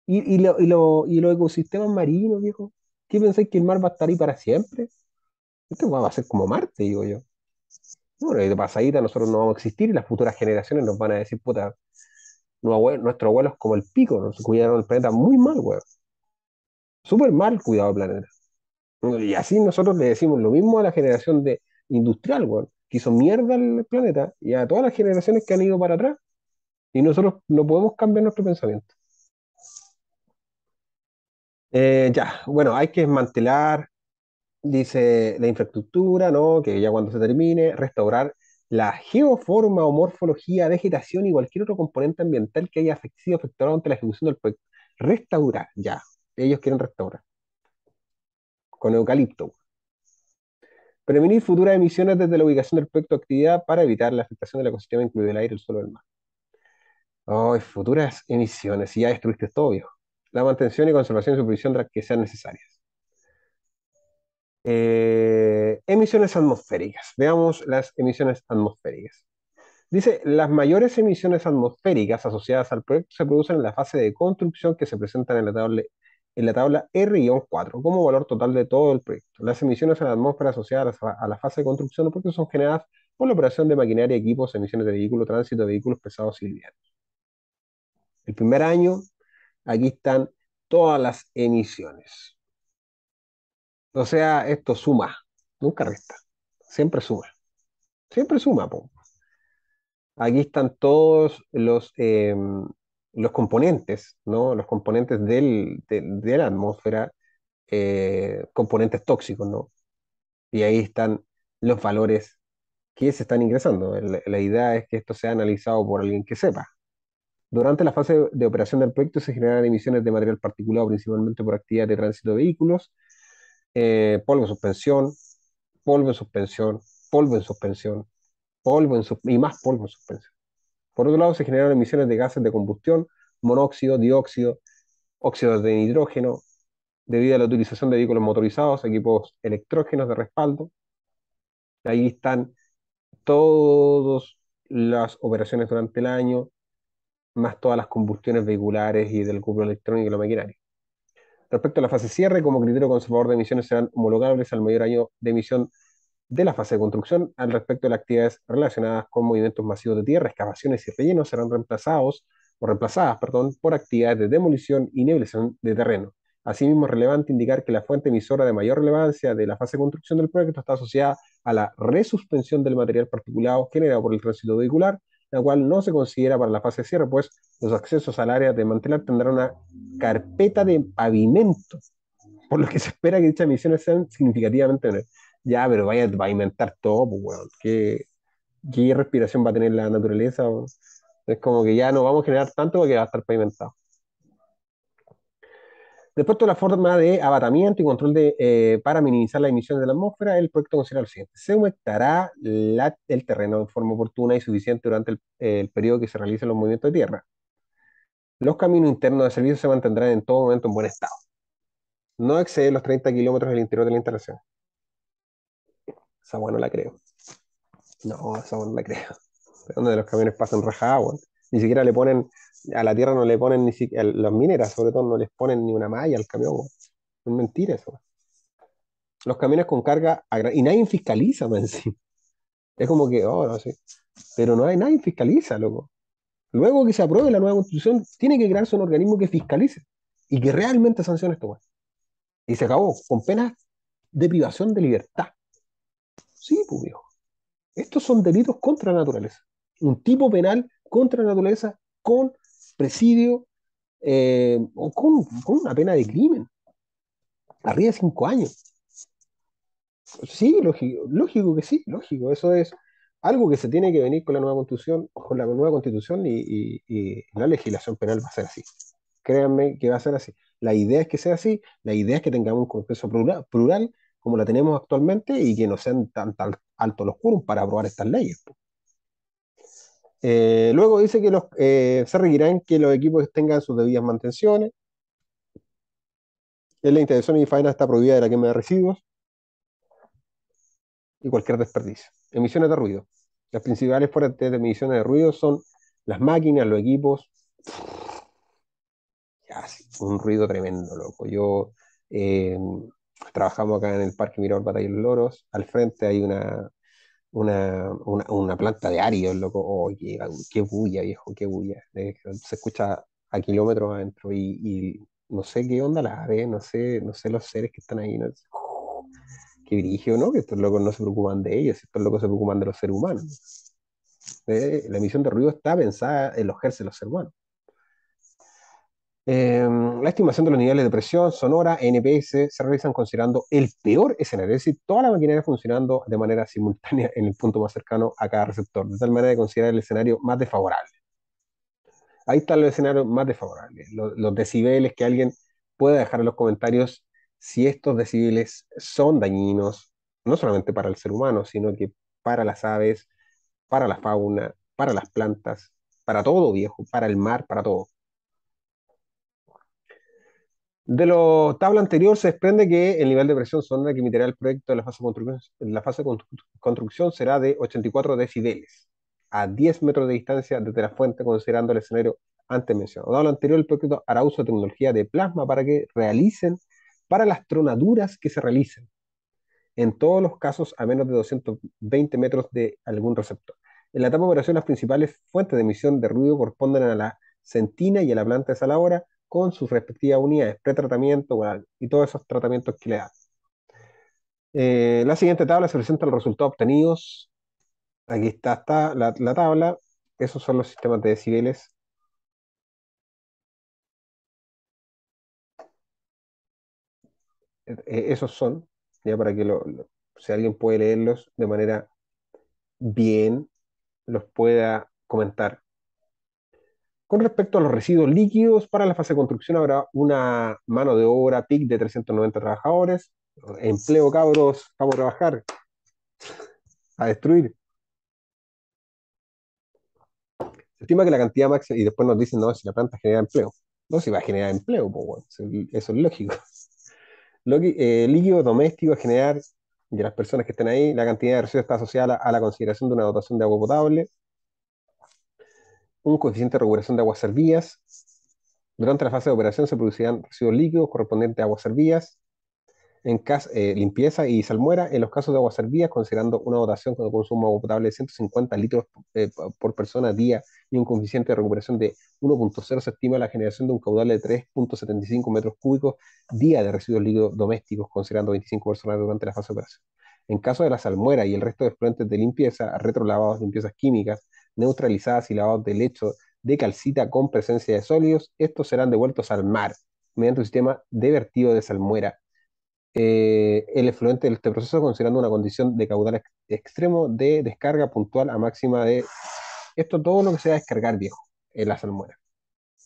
y, y, los ecosistemas marinos, viejo. ¿Qué pensáis que el mar va a estar ahí para siempre? Esto va a ser como Marte, digo yo. Bueno, y de pasadita nosotros no vamos a existir y las futuras generaciones nos van a decir, puta, abuelo, nuestros abuelos como el pico, nos cuidaron el planeta muy mal, weón. Súper mal cuidado el planeta. Y así nosotros le decimos lo mismo a la generación de industrial, weón, que hizo mierda el planeta y a todas las generaciones que han ido para atrás. Y nosotros no podemos cambiar nuestro pensamiento. Eh, ya, bueno, hay que desmantelar, dice la infraestructura, ¿no? Que ya cuando se termine, restaurar la geoforma o morfología, vegetación y cualquier otro componente ambiental que haya sido afectado ante la ejecución del proyecto. Restaurar, ya. Ellos quieren restaurar. Con eucalipto. Prevenir futuras emisiones desde la ubicación del proyecto de actividad para evitar la afectación del ecosistema, incluido el aire, el suelo y el mar. Ay, futuras emisiones, si ya destruiste todo, viejo. La mantención y conservación y supervisión que sean necesarias. Eh, emisiones atmosféricas. Veamos las emisiones atmosféricas. Dice, las mayores emisiones atmosféricas asociadas al proyecto se producen en la fase de construcción que se presentan en la tabla, en la tabla R-4 como valor total de todo el proyecto. Las emisiones en la atmósfera asociadas a la, fase de construcción del proyecto son generadas por la operación de maquinaria, equipos, emisiones de vehículos, tránsito, vehículos pesados y livianos. El primer año, aquí están todas las emisiones. O sea, esto suma, nunca resta, siempre suma, siempre suma. Aquí están todos los, em, los componentes, ¿no? Los componentes de, la atmósfera, eh, componentes tóxicos, ¿no? Y ahí están los valores que se están ingresando. la idea es que esto sea analizado por alguien que sepa, durante la fase de operación del proyecto se generan emisiones de material particulado principalmente por actividad de tránsito de vehículos, eh, polvo en suspensión, polvo en suspensión, polvo en suspensión, polvo en y más polvo en suspensión. Por otro lado, se generan emisiones de gases de combustión, monóxido, dióxido, óxidos de nitrógeno, debido a la utilización de vehículos motorizados, equipos electrógenos de respaldo. Ahí están todas las operaciones durante el año, más todas las combustiones vehiculares y del cúpulo electrónico y la maquinaria. Respecto a la fase cierre, como criterio conservador de emisiones serán homologables al mayor año de emisión de la fase de construcción al respecto de las actividades relacionadas con movimientos masivos de tierra, excavaciones y rellenos serán reemplazados o reemplazadas, perdón, por actividades de demolición y nivelación de terreno. Asimismo, es relevante indicar que la fuente emisora de mayor relevancia de la fase de construcción del proyecto está asociada a la resuspensión del material particulado generado por el tránsito vehicular, la cual no se considera para la fase de cierre, pues los accesos al área de mantelar tendrán una carpeta de pavimento, por lo que se espera que dichas emisiones sean significativamente Ya, pero vaya, a pavimentar todo, pues, ¿Qué respiración va a tener la naturaleza? Es como que ya no vamos a generar tanto porque va a estar pavimentado. De toda la forma de abatamiento y control eh, para minimizar las emisiones de la atmósfera, el proyecto considera lo siguiente. Se humectará el terreno de forma oportuna y suficiente durante el, periodo que se realicen los movimientos de tierra. Los caminos internos de servicio se mantendrán en todo momento en buen estado. No excede los 30 kilómetros del interior de la instalación. Esa bueno la creo. No, esa bueno la creo. (laughs) ¿De los camiones pasan rajada, Ni siquiera le ponen a la tierra no le ponen ni siquiera, los mineras sobre todo no les ponen ni una malla al camión. Es mentira eso. Los camiones con carga y nadie fiscaliza más (laughs) encima. Es como que, oh, no sé. Pero no hay nadie que fiscaliza, loco. Luego que se apruebe la nueva constitución, tiene que crearse un organismo que fiscalice y que realmente sancione esto. Güey. Y se acabó, con penas de privación de libertad. Sí, pues viejo. Estos son delitos contra la naturaleza. Un tipo penal contra la naturaleza con presidio eh, o con, una pena de crimen, arriba de cinco años. Sí, lógico, lógico que sí, lógico, eso es algo que se tiene que venir con la nueva constitución, con la nueva constitución y, la legislación penal va a ser así. Créanme que va a ser así. La idea es que sea así, la idea es que tengamos un Congreso plural, plural como la tenemos actualmente y que no sean tan, tan altos los quórum para aprobar estas leyes. Eh, luego dice que los, eh, se requerirán que los equipos tengan sus debidas mantenciones. En la intervención y faena está prohibida de la quema de residuos y cualquier desperdicio. Emisiones de ruido. Las principales fuentes de emisiones de ruido son las máquinas, los equipos. un ruido tremendo, loco. Yo eh, trabajamos acá en el Parque Mirador Batallón Loros. Al frente hay una una, una, planta de Ario, loco. Oye, qué, bulla, viejo, qué bulla. Eh, se escucha a kilómetros adentro y, no sé qué onda la ave, no sé, no sé los seres que están ahí. No qué ¿no? Que estos locos no se preocupan de ellos, estos locos se preocupan de los seres humanos. Eh, la emisión de ruido está pensada en los seres los seres humanos. Em, la estimación de los niveles de presión sonora NPS e se realizan considerando el peor escenario, es decir, toda la maquinaria funcionando de manera simultánea en el punto más cercano a cada receptor, de tal manera de considerar el escenario más desfavorable. Ahí están los escenario más desfavorables, los, los decibeles que alguien pueda dejar en los comentarios si estos decibeles son dañinos, no solamente para el ser humano, sino que para las aves, para la fauna, para las plantas, para todo viejo, para el mar, para todo. De la tabla anterior se desprende que el nivel de presión sonda que emitirá el proyecto en la fase de construcción, la construcción será de 84 decibeles, a 10 metros de distancia desde la fuente, considerando el escenario antes mencionado. la tabla anterior, el proyecto hará uso de tecnología de plasma para que realicen, para las tronaduras que se realicen, en todos los casos a menos de 220 metros de algún receptor. En la etapa de operación, las principales fuentes de emisión de ruido corresponden a la centina y a la planta de con sus respectivas unidades, pretratamiento y todos esos tratamientos que le da. Eh, la siguiente tabla se presenta los resultados obtenidos. Aquí está, la, tabla. Esos son los sistemas de decibeles. Eh, eh, esos son, ya para que si alguien puede leerlos de manera bien, los pueda comentar. Con respecto a los residuos líquidos, para la fase de construcción habrá una mano de obra PIC de 390 trabajadores. Empleo, cabros, vamos a trabajar, a destruir. Se estima que la cantidad máxima, y después nos dicen, no, si la planta genera empleo. No, si va a generar empleo, eso es lógico. Eh, líquido doméstico a generar de las personas que estén ahí, la cantidad de residuos está asociada a la consideración de una dotación de agua potable, un coeficiente de recuperación de aguas servidas. Durante la fase de operación se producirán residuos líquidos correspondientes a aguas servidas, en eh, limpieza y salmuera. En los casos de aguas servidas, considerando una dotación con un consumo de agua potable de 150 litros eh, por persona día y un coeficiente de recuperación de 1.0, se estima la generación de un caudal de 3.75 metros cúbicos día de residuos líquidos domésticos, considerando 25 personas durante la fase de operación. En caso de la salmuera y el resto de exponentes de limpieza, retrolavados, limpiezas químicas, neutralizadas y lavados del lecho de calcita con presencia de sólidos, estos serán devueltos al mar mediante un sistema de vertido de salmuera. Eh, el efluente de este proceso considerando una condición de caudal extremo de descarga puntual a máxima de... Esto todo lo que sea descargar viejo en la salmuera.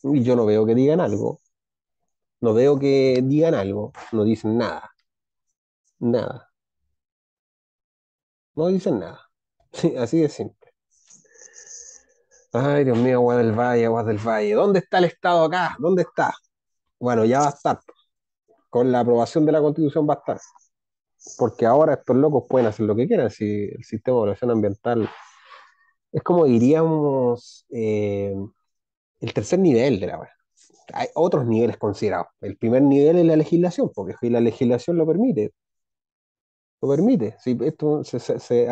Y yo no veo que digan algo. No veo que digan algo. No dicen nada. Nada. No dicen nada. (laughs) así de simple. Ay, Dios mío, Agua del Valle, Agua del Valle. ¿Dónde está el Estado acá? ¿Dónde está? Bueno, ya va a estar. Con la aprobación de la Constitución va a estar. Porque ahora estos locos pueden hacer lo que quieran si el sistema de evaluación ambiental es como diríamos eh, el tercer nivel de la web. Hay otros niveles considerados. El primer nivel es la legislación, porque si la legislación lo permite, lo permite, si esto se, se, se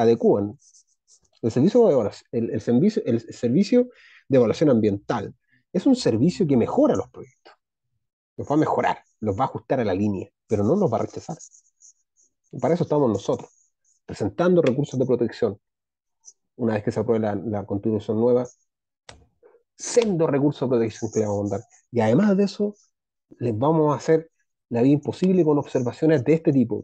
el servicio, de el, el, servicio, el servicio de evaluación ambiental es un servicio que mejora los proyectos. Los va a mejorar, los va a ajustar a la línea, pero no los va a rechazar. Y para eso estamos nosotros, presentando recursos de protección. Una vez que se apruebe la, la constitución nueva, siendo recursos de protección que le vamos a mandar. Y además de eso, les vamos a hacer la vida imposible con observaciones de este tipo,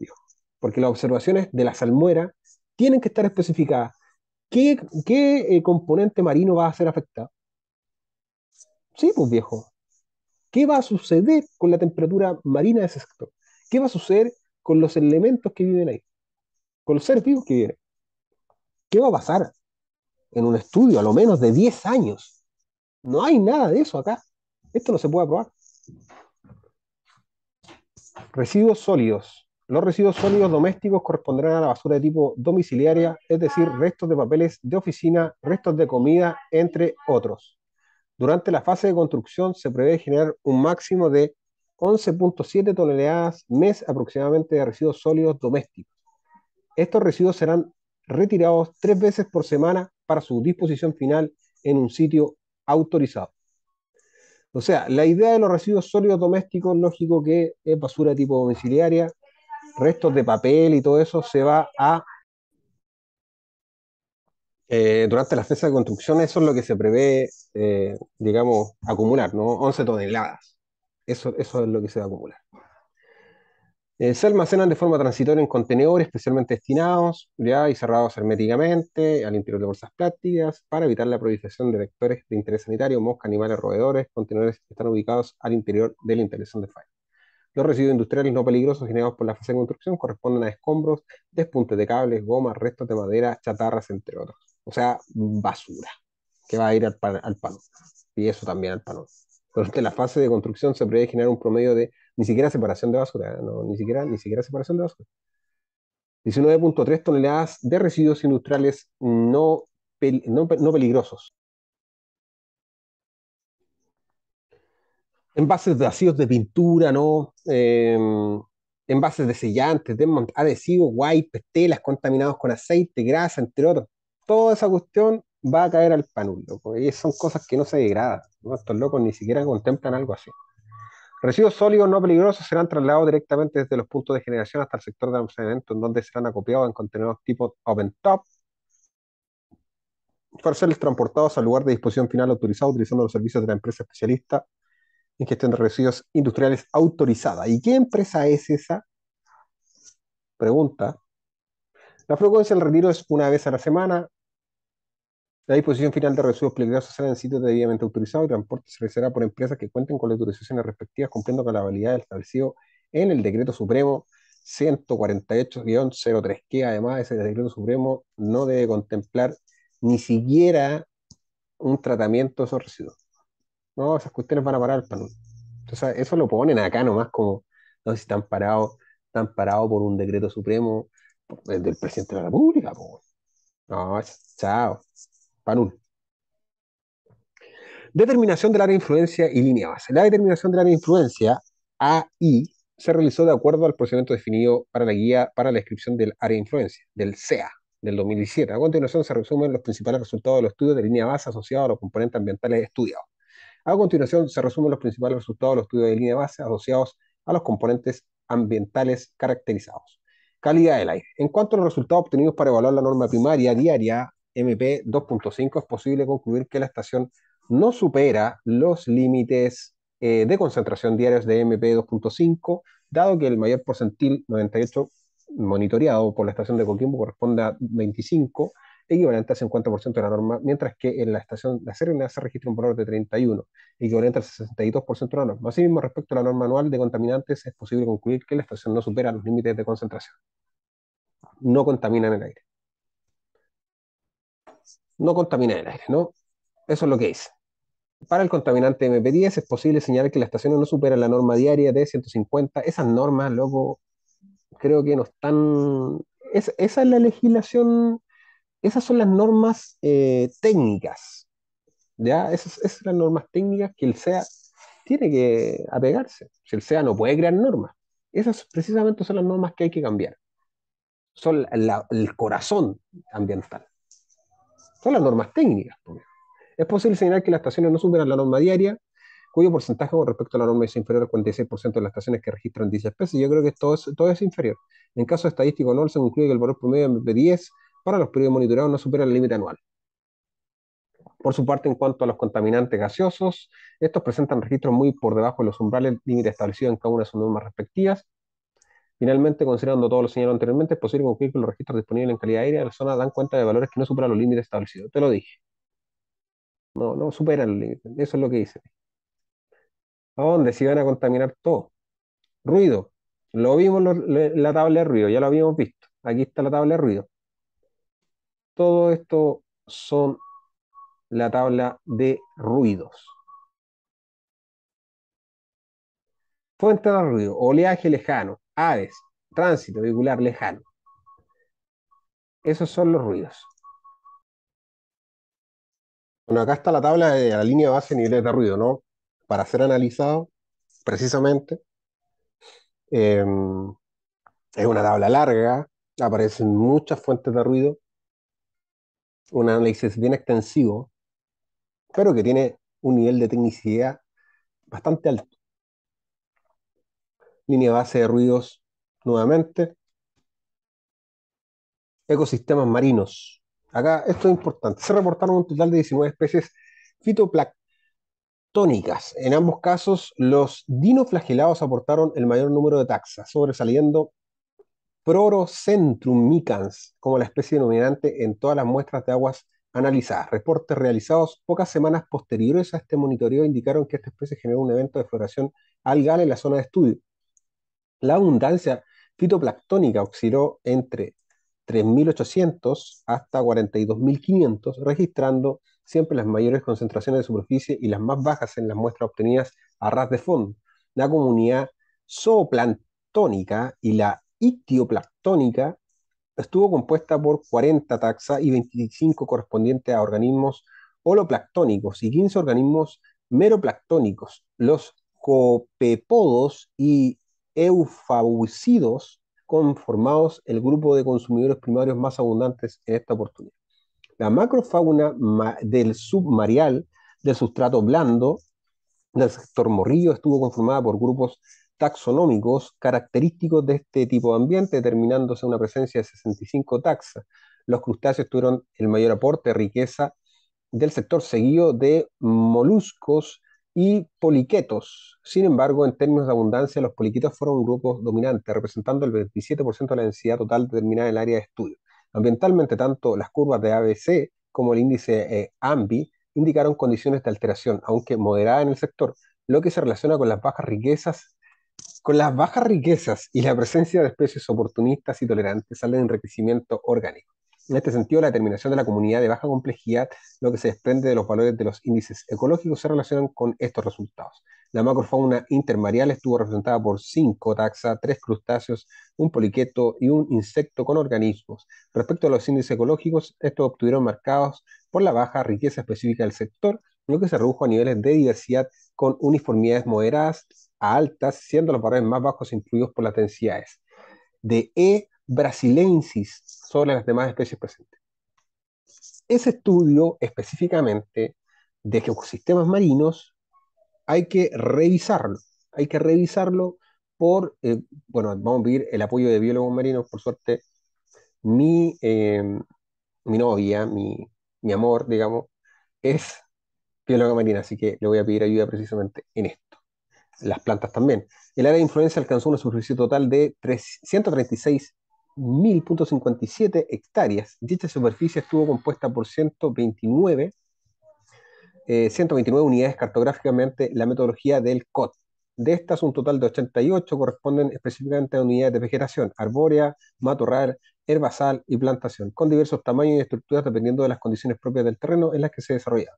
Porque las observaciones de la salmuera tienen que estar especificadas ¿Qué, eh, componente marino va a ser afectado? Sí, pues viejo. ¿Qué va a suceder con la temperatura marina de ese sector? ¿Qué va a suceder con los elementos que viven ahí? Con los seres vivos que viven. ¿Qué va a pasar? En un estudio, a lo menos de 10 años. No hay nada de eso acá. Esto no se puede probar. Residuos sólidos. Los residuos sólidos domésticos corresponderán a la basura de tipo domiciliaria, es decir, restos de papeles de oficina, restos de comida, entre otros. Durante la fase de construcción se prevé generar un máximo de 11.7 toneladas mes aproximadamente de residuos sólidos domésticos. Estos residuos serán retirados tres veces por semana para su disposición final en un sitio autorizado. O sea, la idea de los residuos sólidos domésticos, lógico que es basura tipo domiciliaria, restos de papel y todo eso se va a... Eh, durante la fecha de construcción eso es lo que se prevé, eh, digamos, acumular, ¿no? 11 toneladas. Eso, eso es lo que se va a acumular. Eh, se almacenan de forma transitoria en contenedores especialmente destinados ya y cerrados herméticamente al interior de bolsas plásticas para evitar la proliferación de vectores de interés sanitario, mosca, animales, roedores. Contenedores que están ubicados al interior de la de falla. Los residuos industriales no peligrosos generados por la fase de construcción corresponden a escombros, despuntes de cables, gomas, restos de madera, chatarras, entre otros. O sea, basura, que va a ir al, al Y eso también al panón. Durante la fase de construcción se prevé generar un promedio de ni siquiera separación de basura, ¿eh? ni siquiera, ni siquiera separación de basura. 19.3 toneladas de residuos industriales no, no peligrosos. envases vacíos de pintura, ¿no? Eh, envases de sellantes, adhesivos, wipes, telas contaminados con aceite, grasa, entre otros. Toda esa cuestión va a caer al panul, loco. son cosas que no se degradan. Estos locos ni siquiera contemplan algo así. Residuos sólidos no peligrosos serán trasladados directamente desde los puntos de generación hasta el sector de almacenamiento, en donde serán acopiados en contenedores tipo open top, para transportados al lugar de disposición final autorizado utilizando los servicios de la empresa especialista en gestión de residuos industriales autorizada. ¿Y qué empresa es esa? Pregunta. La frecuencia del retiro es una vez a la semana. La disposición final de residuos peligrosos será en sitios debidamente autorizados y transporte se realizará por empresas que cuenten con las autorizaciones respectivas cumpliendo con la validad establecido en el Decreto Supremo 148-03, que además ese Decreto Supremo no debe contemplar ni siquiera un tratamiento de esos residuos. No, esas cuestiones van a parar, panul. Pues, Entonces, eso lo ponen acá nomás como, no sé si están parados, están parados por un decreto supremo del presidente de la República, No, chao. Panul. Determinación del área de influencia y línea base. La determinación del área de influencia, AI, se realizó de acuerdo al procedimiento definido para la guía para la descripción del área de influencia, del CEA, del 2017. A continuación se resumen los principales resultados de los estudios de línea base asociados a los componentes ambientales estudiados. A continuación se resumen los principales resultados de los estudios de línea base asociados a los componentes ambientales caracterizados. Calidad del aire. En cuanto a los resultados obtenidos para evaluar la norma primaria diaria MP 2.5, es posible concluir que la estación no supera los límites eh, de concentración diarios de MP 2.5, dado que el mayor porcentil 98 monitoreado por la estación de Coquimbo corresponde a 25 equivalente al 50% de la norma, mientras que en la estación de Serena se registra un valor de 31, equivalente al 62% de la norma. Asimismo, respecto a la norma anual de contaminantes, es posible concluir que la estación no supera los límites de concentración. No contaminan el aire. No contamina el aire, ¿no? Eso es lo que dice. Para el contaminante MP10 es posible señalar que la estación no supera la norma diaria de 150. Esas normas, luego creo que no están... esa es la legislación esas son las normas eh, técnicas, ¿ya? Esas, esas, son las normas técnicas que el SEA tiene que apegarse. Si el SEA no puede crear normas, esas precisamente son las normas que hay que cambiar. Son el corazón ambiental. Son las normas técnicas. Es posible señalar que las estaciones no superan la norma diaria, cuyo porcentaje con respecto a la norma es inferior al 46% de las estaciones que registran dicha especies. Yo creo que todo es, todo es inferior. En caso estadístico no se incluye que el valor promedio de 10 para los periodos monitoreados no supera el límite anual. Por su parte, en cuanto a los contaminantes gaseosos, estos presentan registros muy por debajo de los umbrales límite establecidos en cada una de sus normas respectivas. Finalmente, considerando todo lo señalado anteriormente, es posible concluir que los registros disponibles en calidad aérea de la zona dan cuenta de valores que no superan los límites establecidos. Te lo dije. No, no superan el límite Eso es lo que dice. ¿A dónde? Si van a contaminar todo. Ruido. Lo vimos en la tabla de ruido, ya lo habíamos visto. Aquí está la tabla de ruido. Todo esto son la tabla de ruidos. Fuente de ruido, oleaje lejano, aves, tránsito vehicular lejano. Esos son los ruidos. Bueno, acá está la tabla de la línea base de niveles de ruido, ¿no? Para ser analizado, precisamente. Em, es una tabla larga, aparecen muchas fuentes de ruido un análisis bien extensivo, pero que tiene un nivel de tecnicidad bastante alto. Línea base de ruidos nuevamente. Ecosistemas marinos. Acá esto es importante. Se reportaron un total de 19 especies fitoplanctónicas. En ambos casos, los dinoflagelados aportaron el mayor número de taxas, sobresaliendo Prorocentrum micans como la especie dominante en todas las muestras de aguas analizadas. Reportes realizados pocas semanas posteriores a este monitoreo indicaron que esta especie generó un evento de floración algal en la zona de estudio. La abundancia fitoplanctónica osciló entre 3.800 hasta 42.500, registrando siempre las mayores concentraciones de superficie y las más bajas en las muestras obtenidas a ras de fondo. La comunidad zooplanctónica y la Itioplactónica estuvo compuesta por 40 taxa y 25 correspondientes a organismos holoplactónicos y 15 organismos meroplactónicos, Los copepodos y eufaucidos conformados el grupo de consumidores primarios más abundantes en esta oportunidad. La macrofauna del submarial, del sustrato blando, del sector morrillo, estuvo conformada por grupos taxonómicos característicos de este tipo de ambiente, determinándose una presencia de 65 taxas. Los crustáceos tuvieron el mayor aporte de riqueza del sector, seguido de moluscos y poliquetos. Sin embargo, en términos de abundancia, los poliquetos fueron un grupo dominante, representando el 27% de la densidad total determinada en el área de estudio. Ambientalmente, tanto las curvas de ABC como el índice eh, AMBI indicaron condiciones de alteración, aunque moderada en el sector, lo que se relaciona con las bajas riquezas con las bajas riquezas y la presencia de especies oportunistas y tolerantes al enriquecimiento orgánico. En este sentido, la determinación de la comunidad de baja complejidad, lo que se desprende de los valores de los índices ecológicos, se relacionan con estos resultados. La macrofauna intermarial estuvo representada por cinco taxa, tres crustáceos, un poliqueto y un insecto con organismos. Respecto a los índices ecológicos, estos obtuvieron marcados por la baja riqueza específica del sector, lo que se redujo a niveles de diversidad con uniformidades moderadas altas, siendo los valores más bajos incluidos por las densidades de E. brasilensis sobre las demás especies presentes. Ese estudio específicamente de ecosistemas marinos hay que revisarlo, hay que revisarlo por, eh, bueno, vamos a pedir el apoyo de biólogos marinos, por suerte, em, mi, novia, mi, mi amor, digamos, es bióloga marina, así que le voy a pedir ayuda precisamente en esto las plantas también. El área de influencia alcanzó una superficie total de 136.057 hectáreas. Dicha superficie estuvo compuesta por 129, 129 eh, unidades cartográficamente la metodología del COT. De estas, un total de 88 corresponden específicamente a unidades de vegetación, arbórea, matorral, herbazal y plantación, con diversos tamaños y estructuras dependiendo de las condiciones propias del terreno en las que se desarrollaban.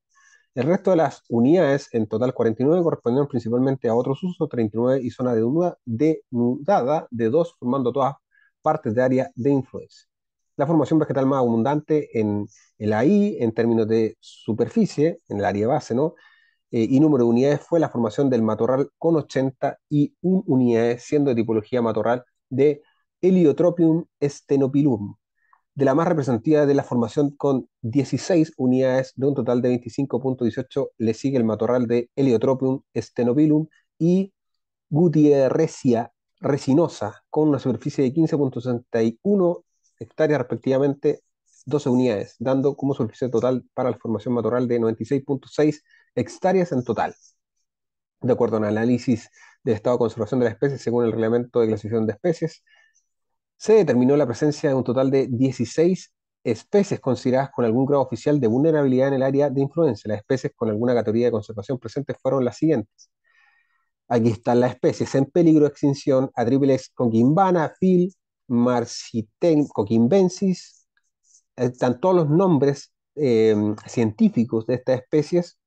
El resto de las unidades, en total 49, correspondieron principalmente a otros usos, 39 y zona denudada, denudada de dos, formando todas partes de área de influencia. La formación vegetal más abundante en el AI, en términos de superficie, en el área base, ¿no? Eh, y número de unidades fue la formación del matorral con 80 y un unidades, siendo de tipología matorral de Heliotropium estenopilum de la más representativa de la formación con 16 unidades de un total de 25.18. Le sigue el matorral de Heliotropium stenobilum y Gutierrezia resinosa con una superficie de 15.61 hectáreas respectivamente, 12 unidades, dando como superficie total para la formación matorral de 96.6 hectáreas en total. De acuerdo al análisis del estado de conservación de la especie según el reglamento de clasificación de especies, se determinó la presencia de un total de 16 especies consideradas con algún grado oficial de vulnerabilidad en el área de influencia. Las especies con alguna categoría de conservación presentes fueron las siguientes. Aquí están las especies en peligro de extinción, con coquimbana, Phil, Marciten coquimbensis. Eh, están todos los nombres em, científicos de estas especies.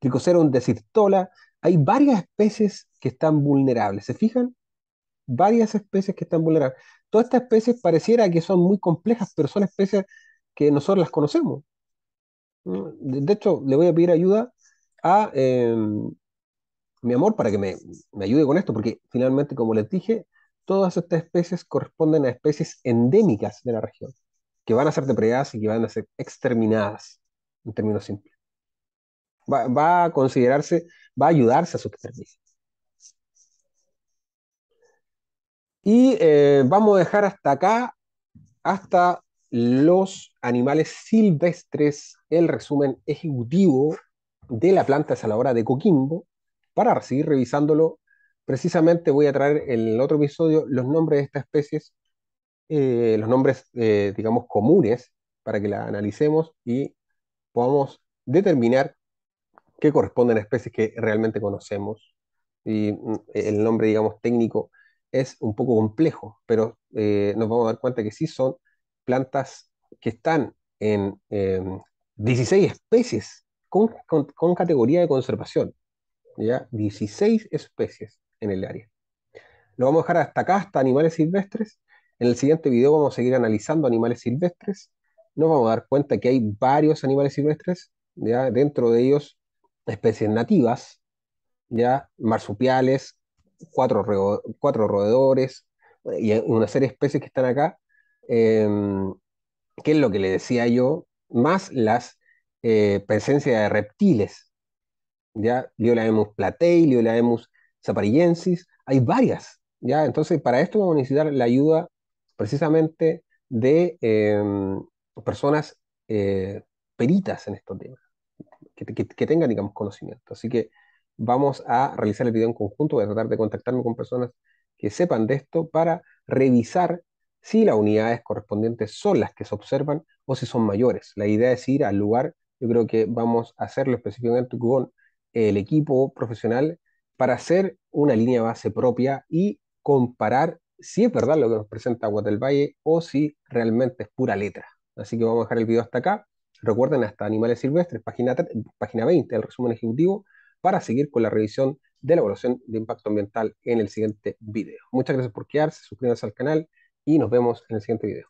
Tricoceron desirtola. Hay varias especies que están vulnerables. ¿Se fijan? varias especies que están vulneradas. Todas estas especies pareciera que son muy complejas, pero son especies que nosotros las conocemos. De hecho, le voy a pedir ayuda a em, mi amor para que me, ayude con esto, porque finalmente, como les dije, todas estas especies corresponden a especies endémicas de la región, que van a ser depredadas y que van a ser exterminadas, en términos simples. Va, a considerarse, va a ayudarse a su exterminación. Y eh, vamos a dejar hasta acá, hasta los animales silvestres, el resumen ejecutivo de la planta saladora de Coquimbo. Para seguir revisándolo, precisamente voy a traer en el otro episodio los nombres de estas especies, eh, los nombres, eh, digamos, comunes, para que la analicemos y podamos determinar qué corresponden a especies que realmente conocemos y mm, el nombre, digamos, técnico es un poco complejo, pero eh, nos vamos a dar cuenta que sí son plantas que están en 16 em, especies con, categoría de conservación. ¿ya? 16 especies en el área. Lo vamos a dejar hasta acá, hasta animales silvestres. En el siguiente video vamos a seguir analizando animales silvestres. Nos vamos a dar cuenta que hay varios animales silvestres, ¿ya? dentro de ellos especies nativas, ¿ya? marsupiales, cuatro, cuatro roedores eh, y una serie de especies que están acá, em, que es lo que le decía yo, más las eh, presencia de reptiles, ¿ya? Liolaemus platei, Liolaemus zaparillensis, hay varias, ¿ya? Entonces, para esto vamos a necesitar la ayuda precisamente de em, personas eh, peritas en estos temas, que tengan, digamos, conocimiento. Así que vamos a realizar el video en conjunto, voy a tratar de contactarme con personas que sepan de esto para revisar si las unidades correspondientes son las que se observan o si son mayores. La idea es ir al lugar, yo creo que vamos a hacerlo específicamente con el equipo profesional para hacer una línea base propia y comparar si es verdad lo que nos presenta Agua del Valle o si realmente es pura letra. Así que vamos a dejar el video hasta acá. Recuerden hasta Animales Silvestres, página, página 20, el resumen ejecutivo para seguir con la revisión de la evaluación de impacto ambiental en el siguiente video. Muchas gracias por quedarse, suscríbanse al canal y nos vemos en el siguiente video.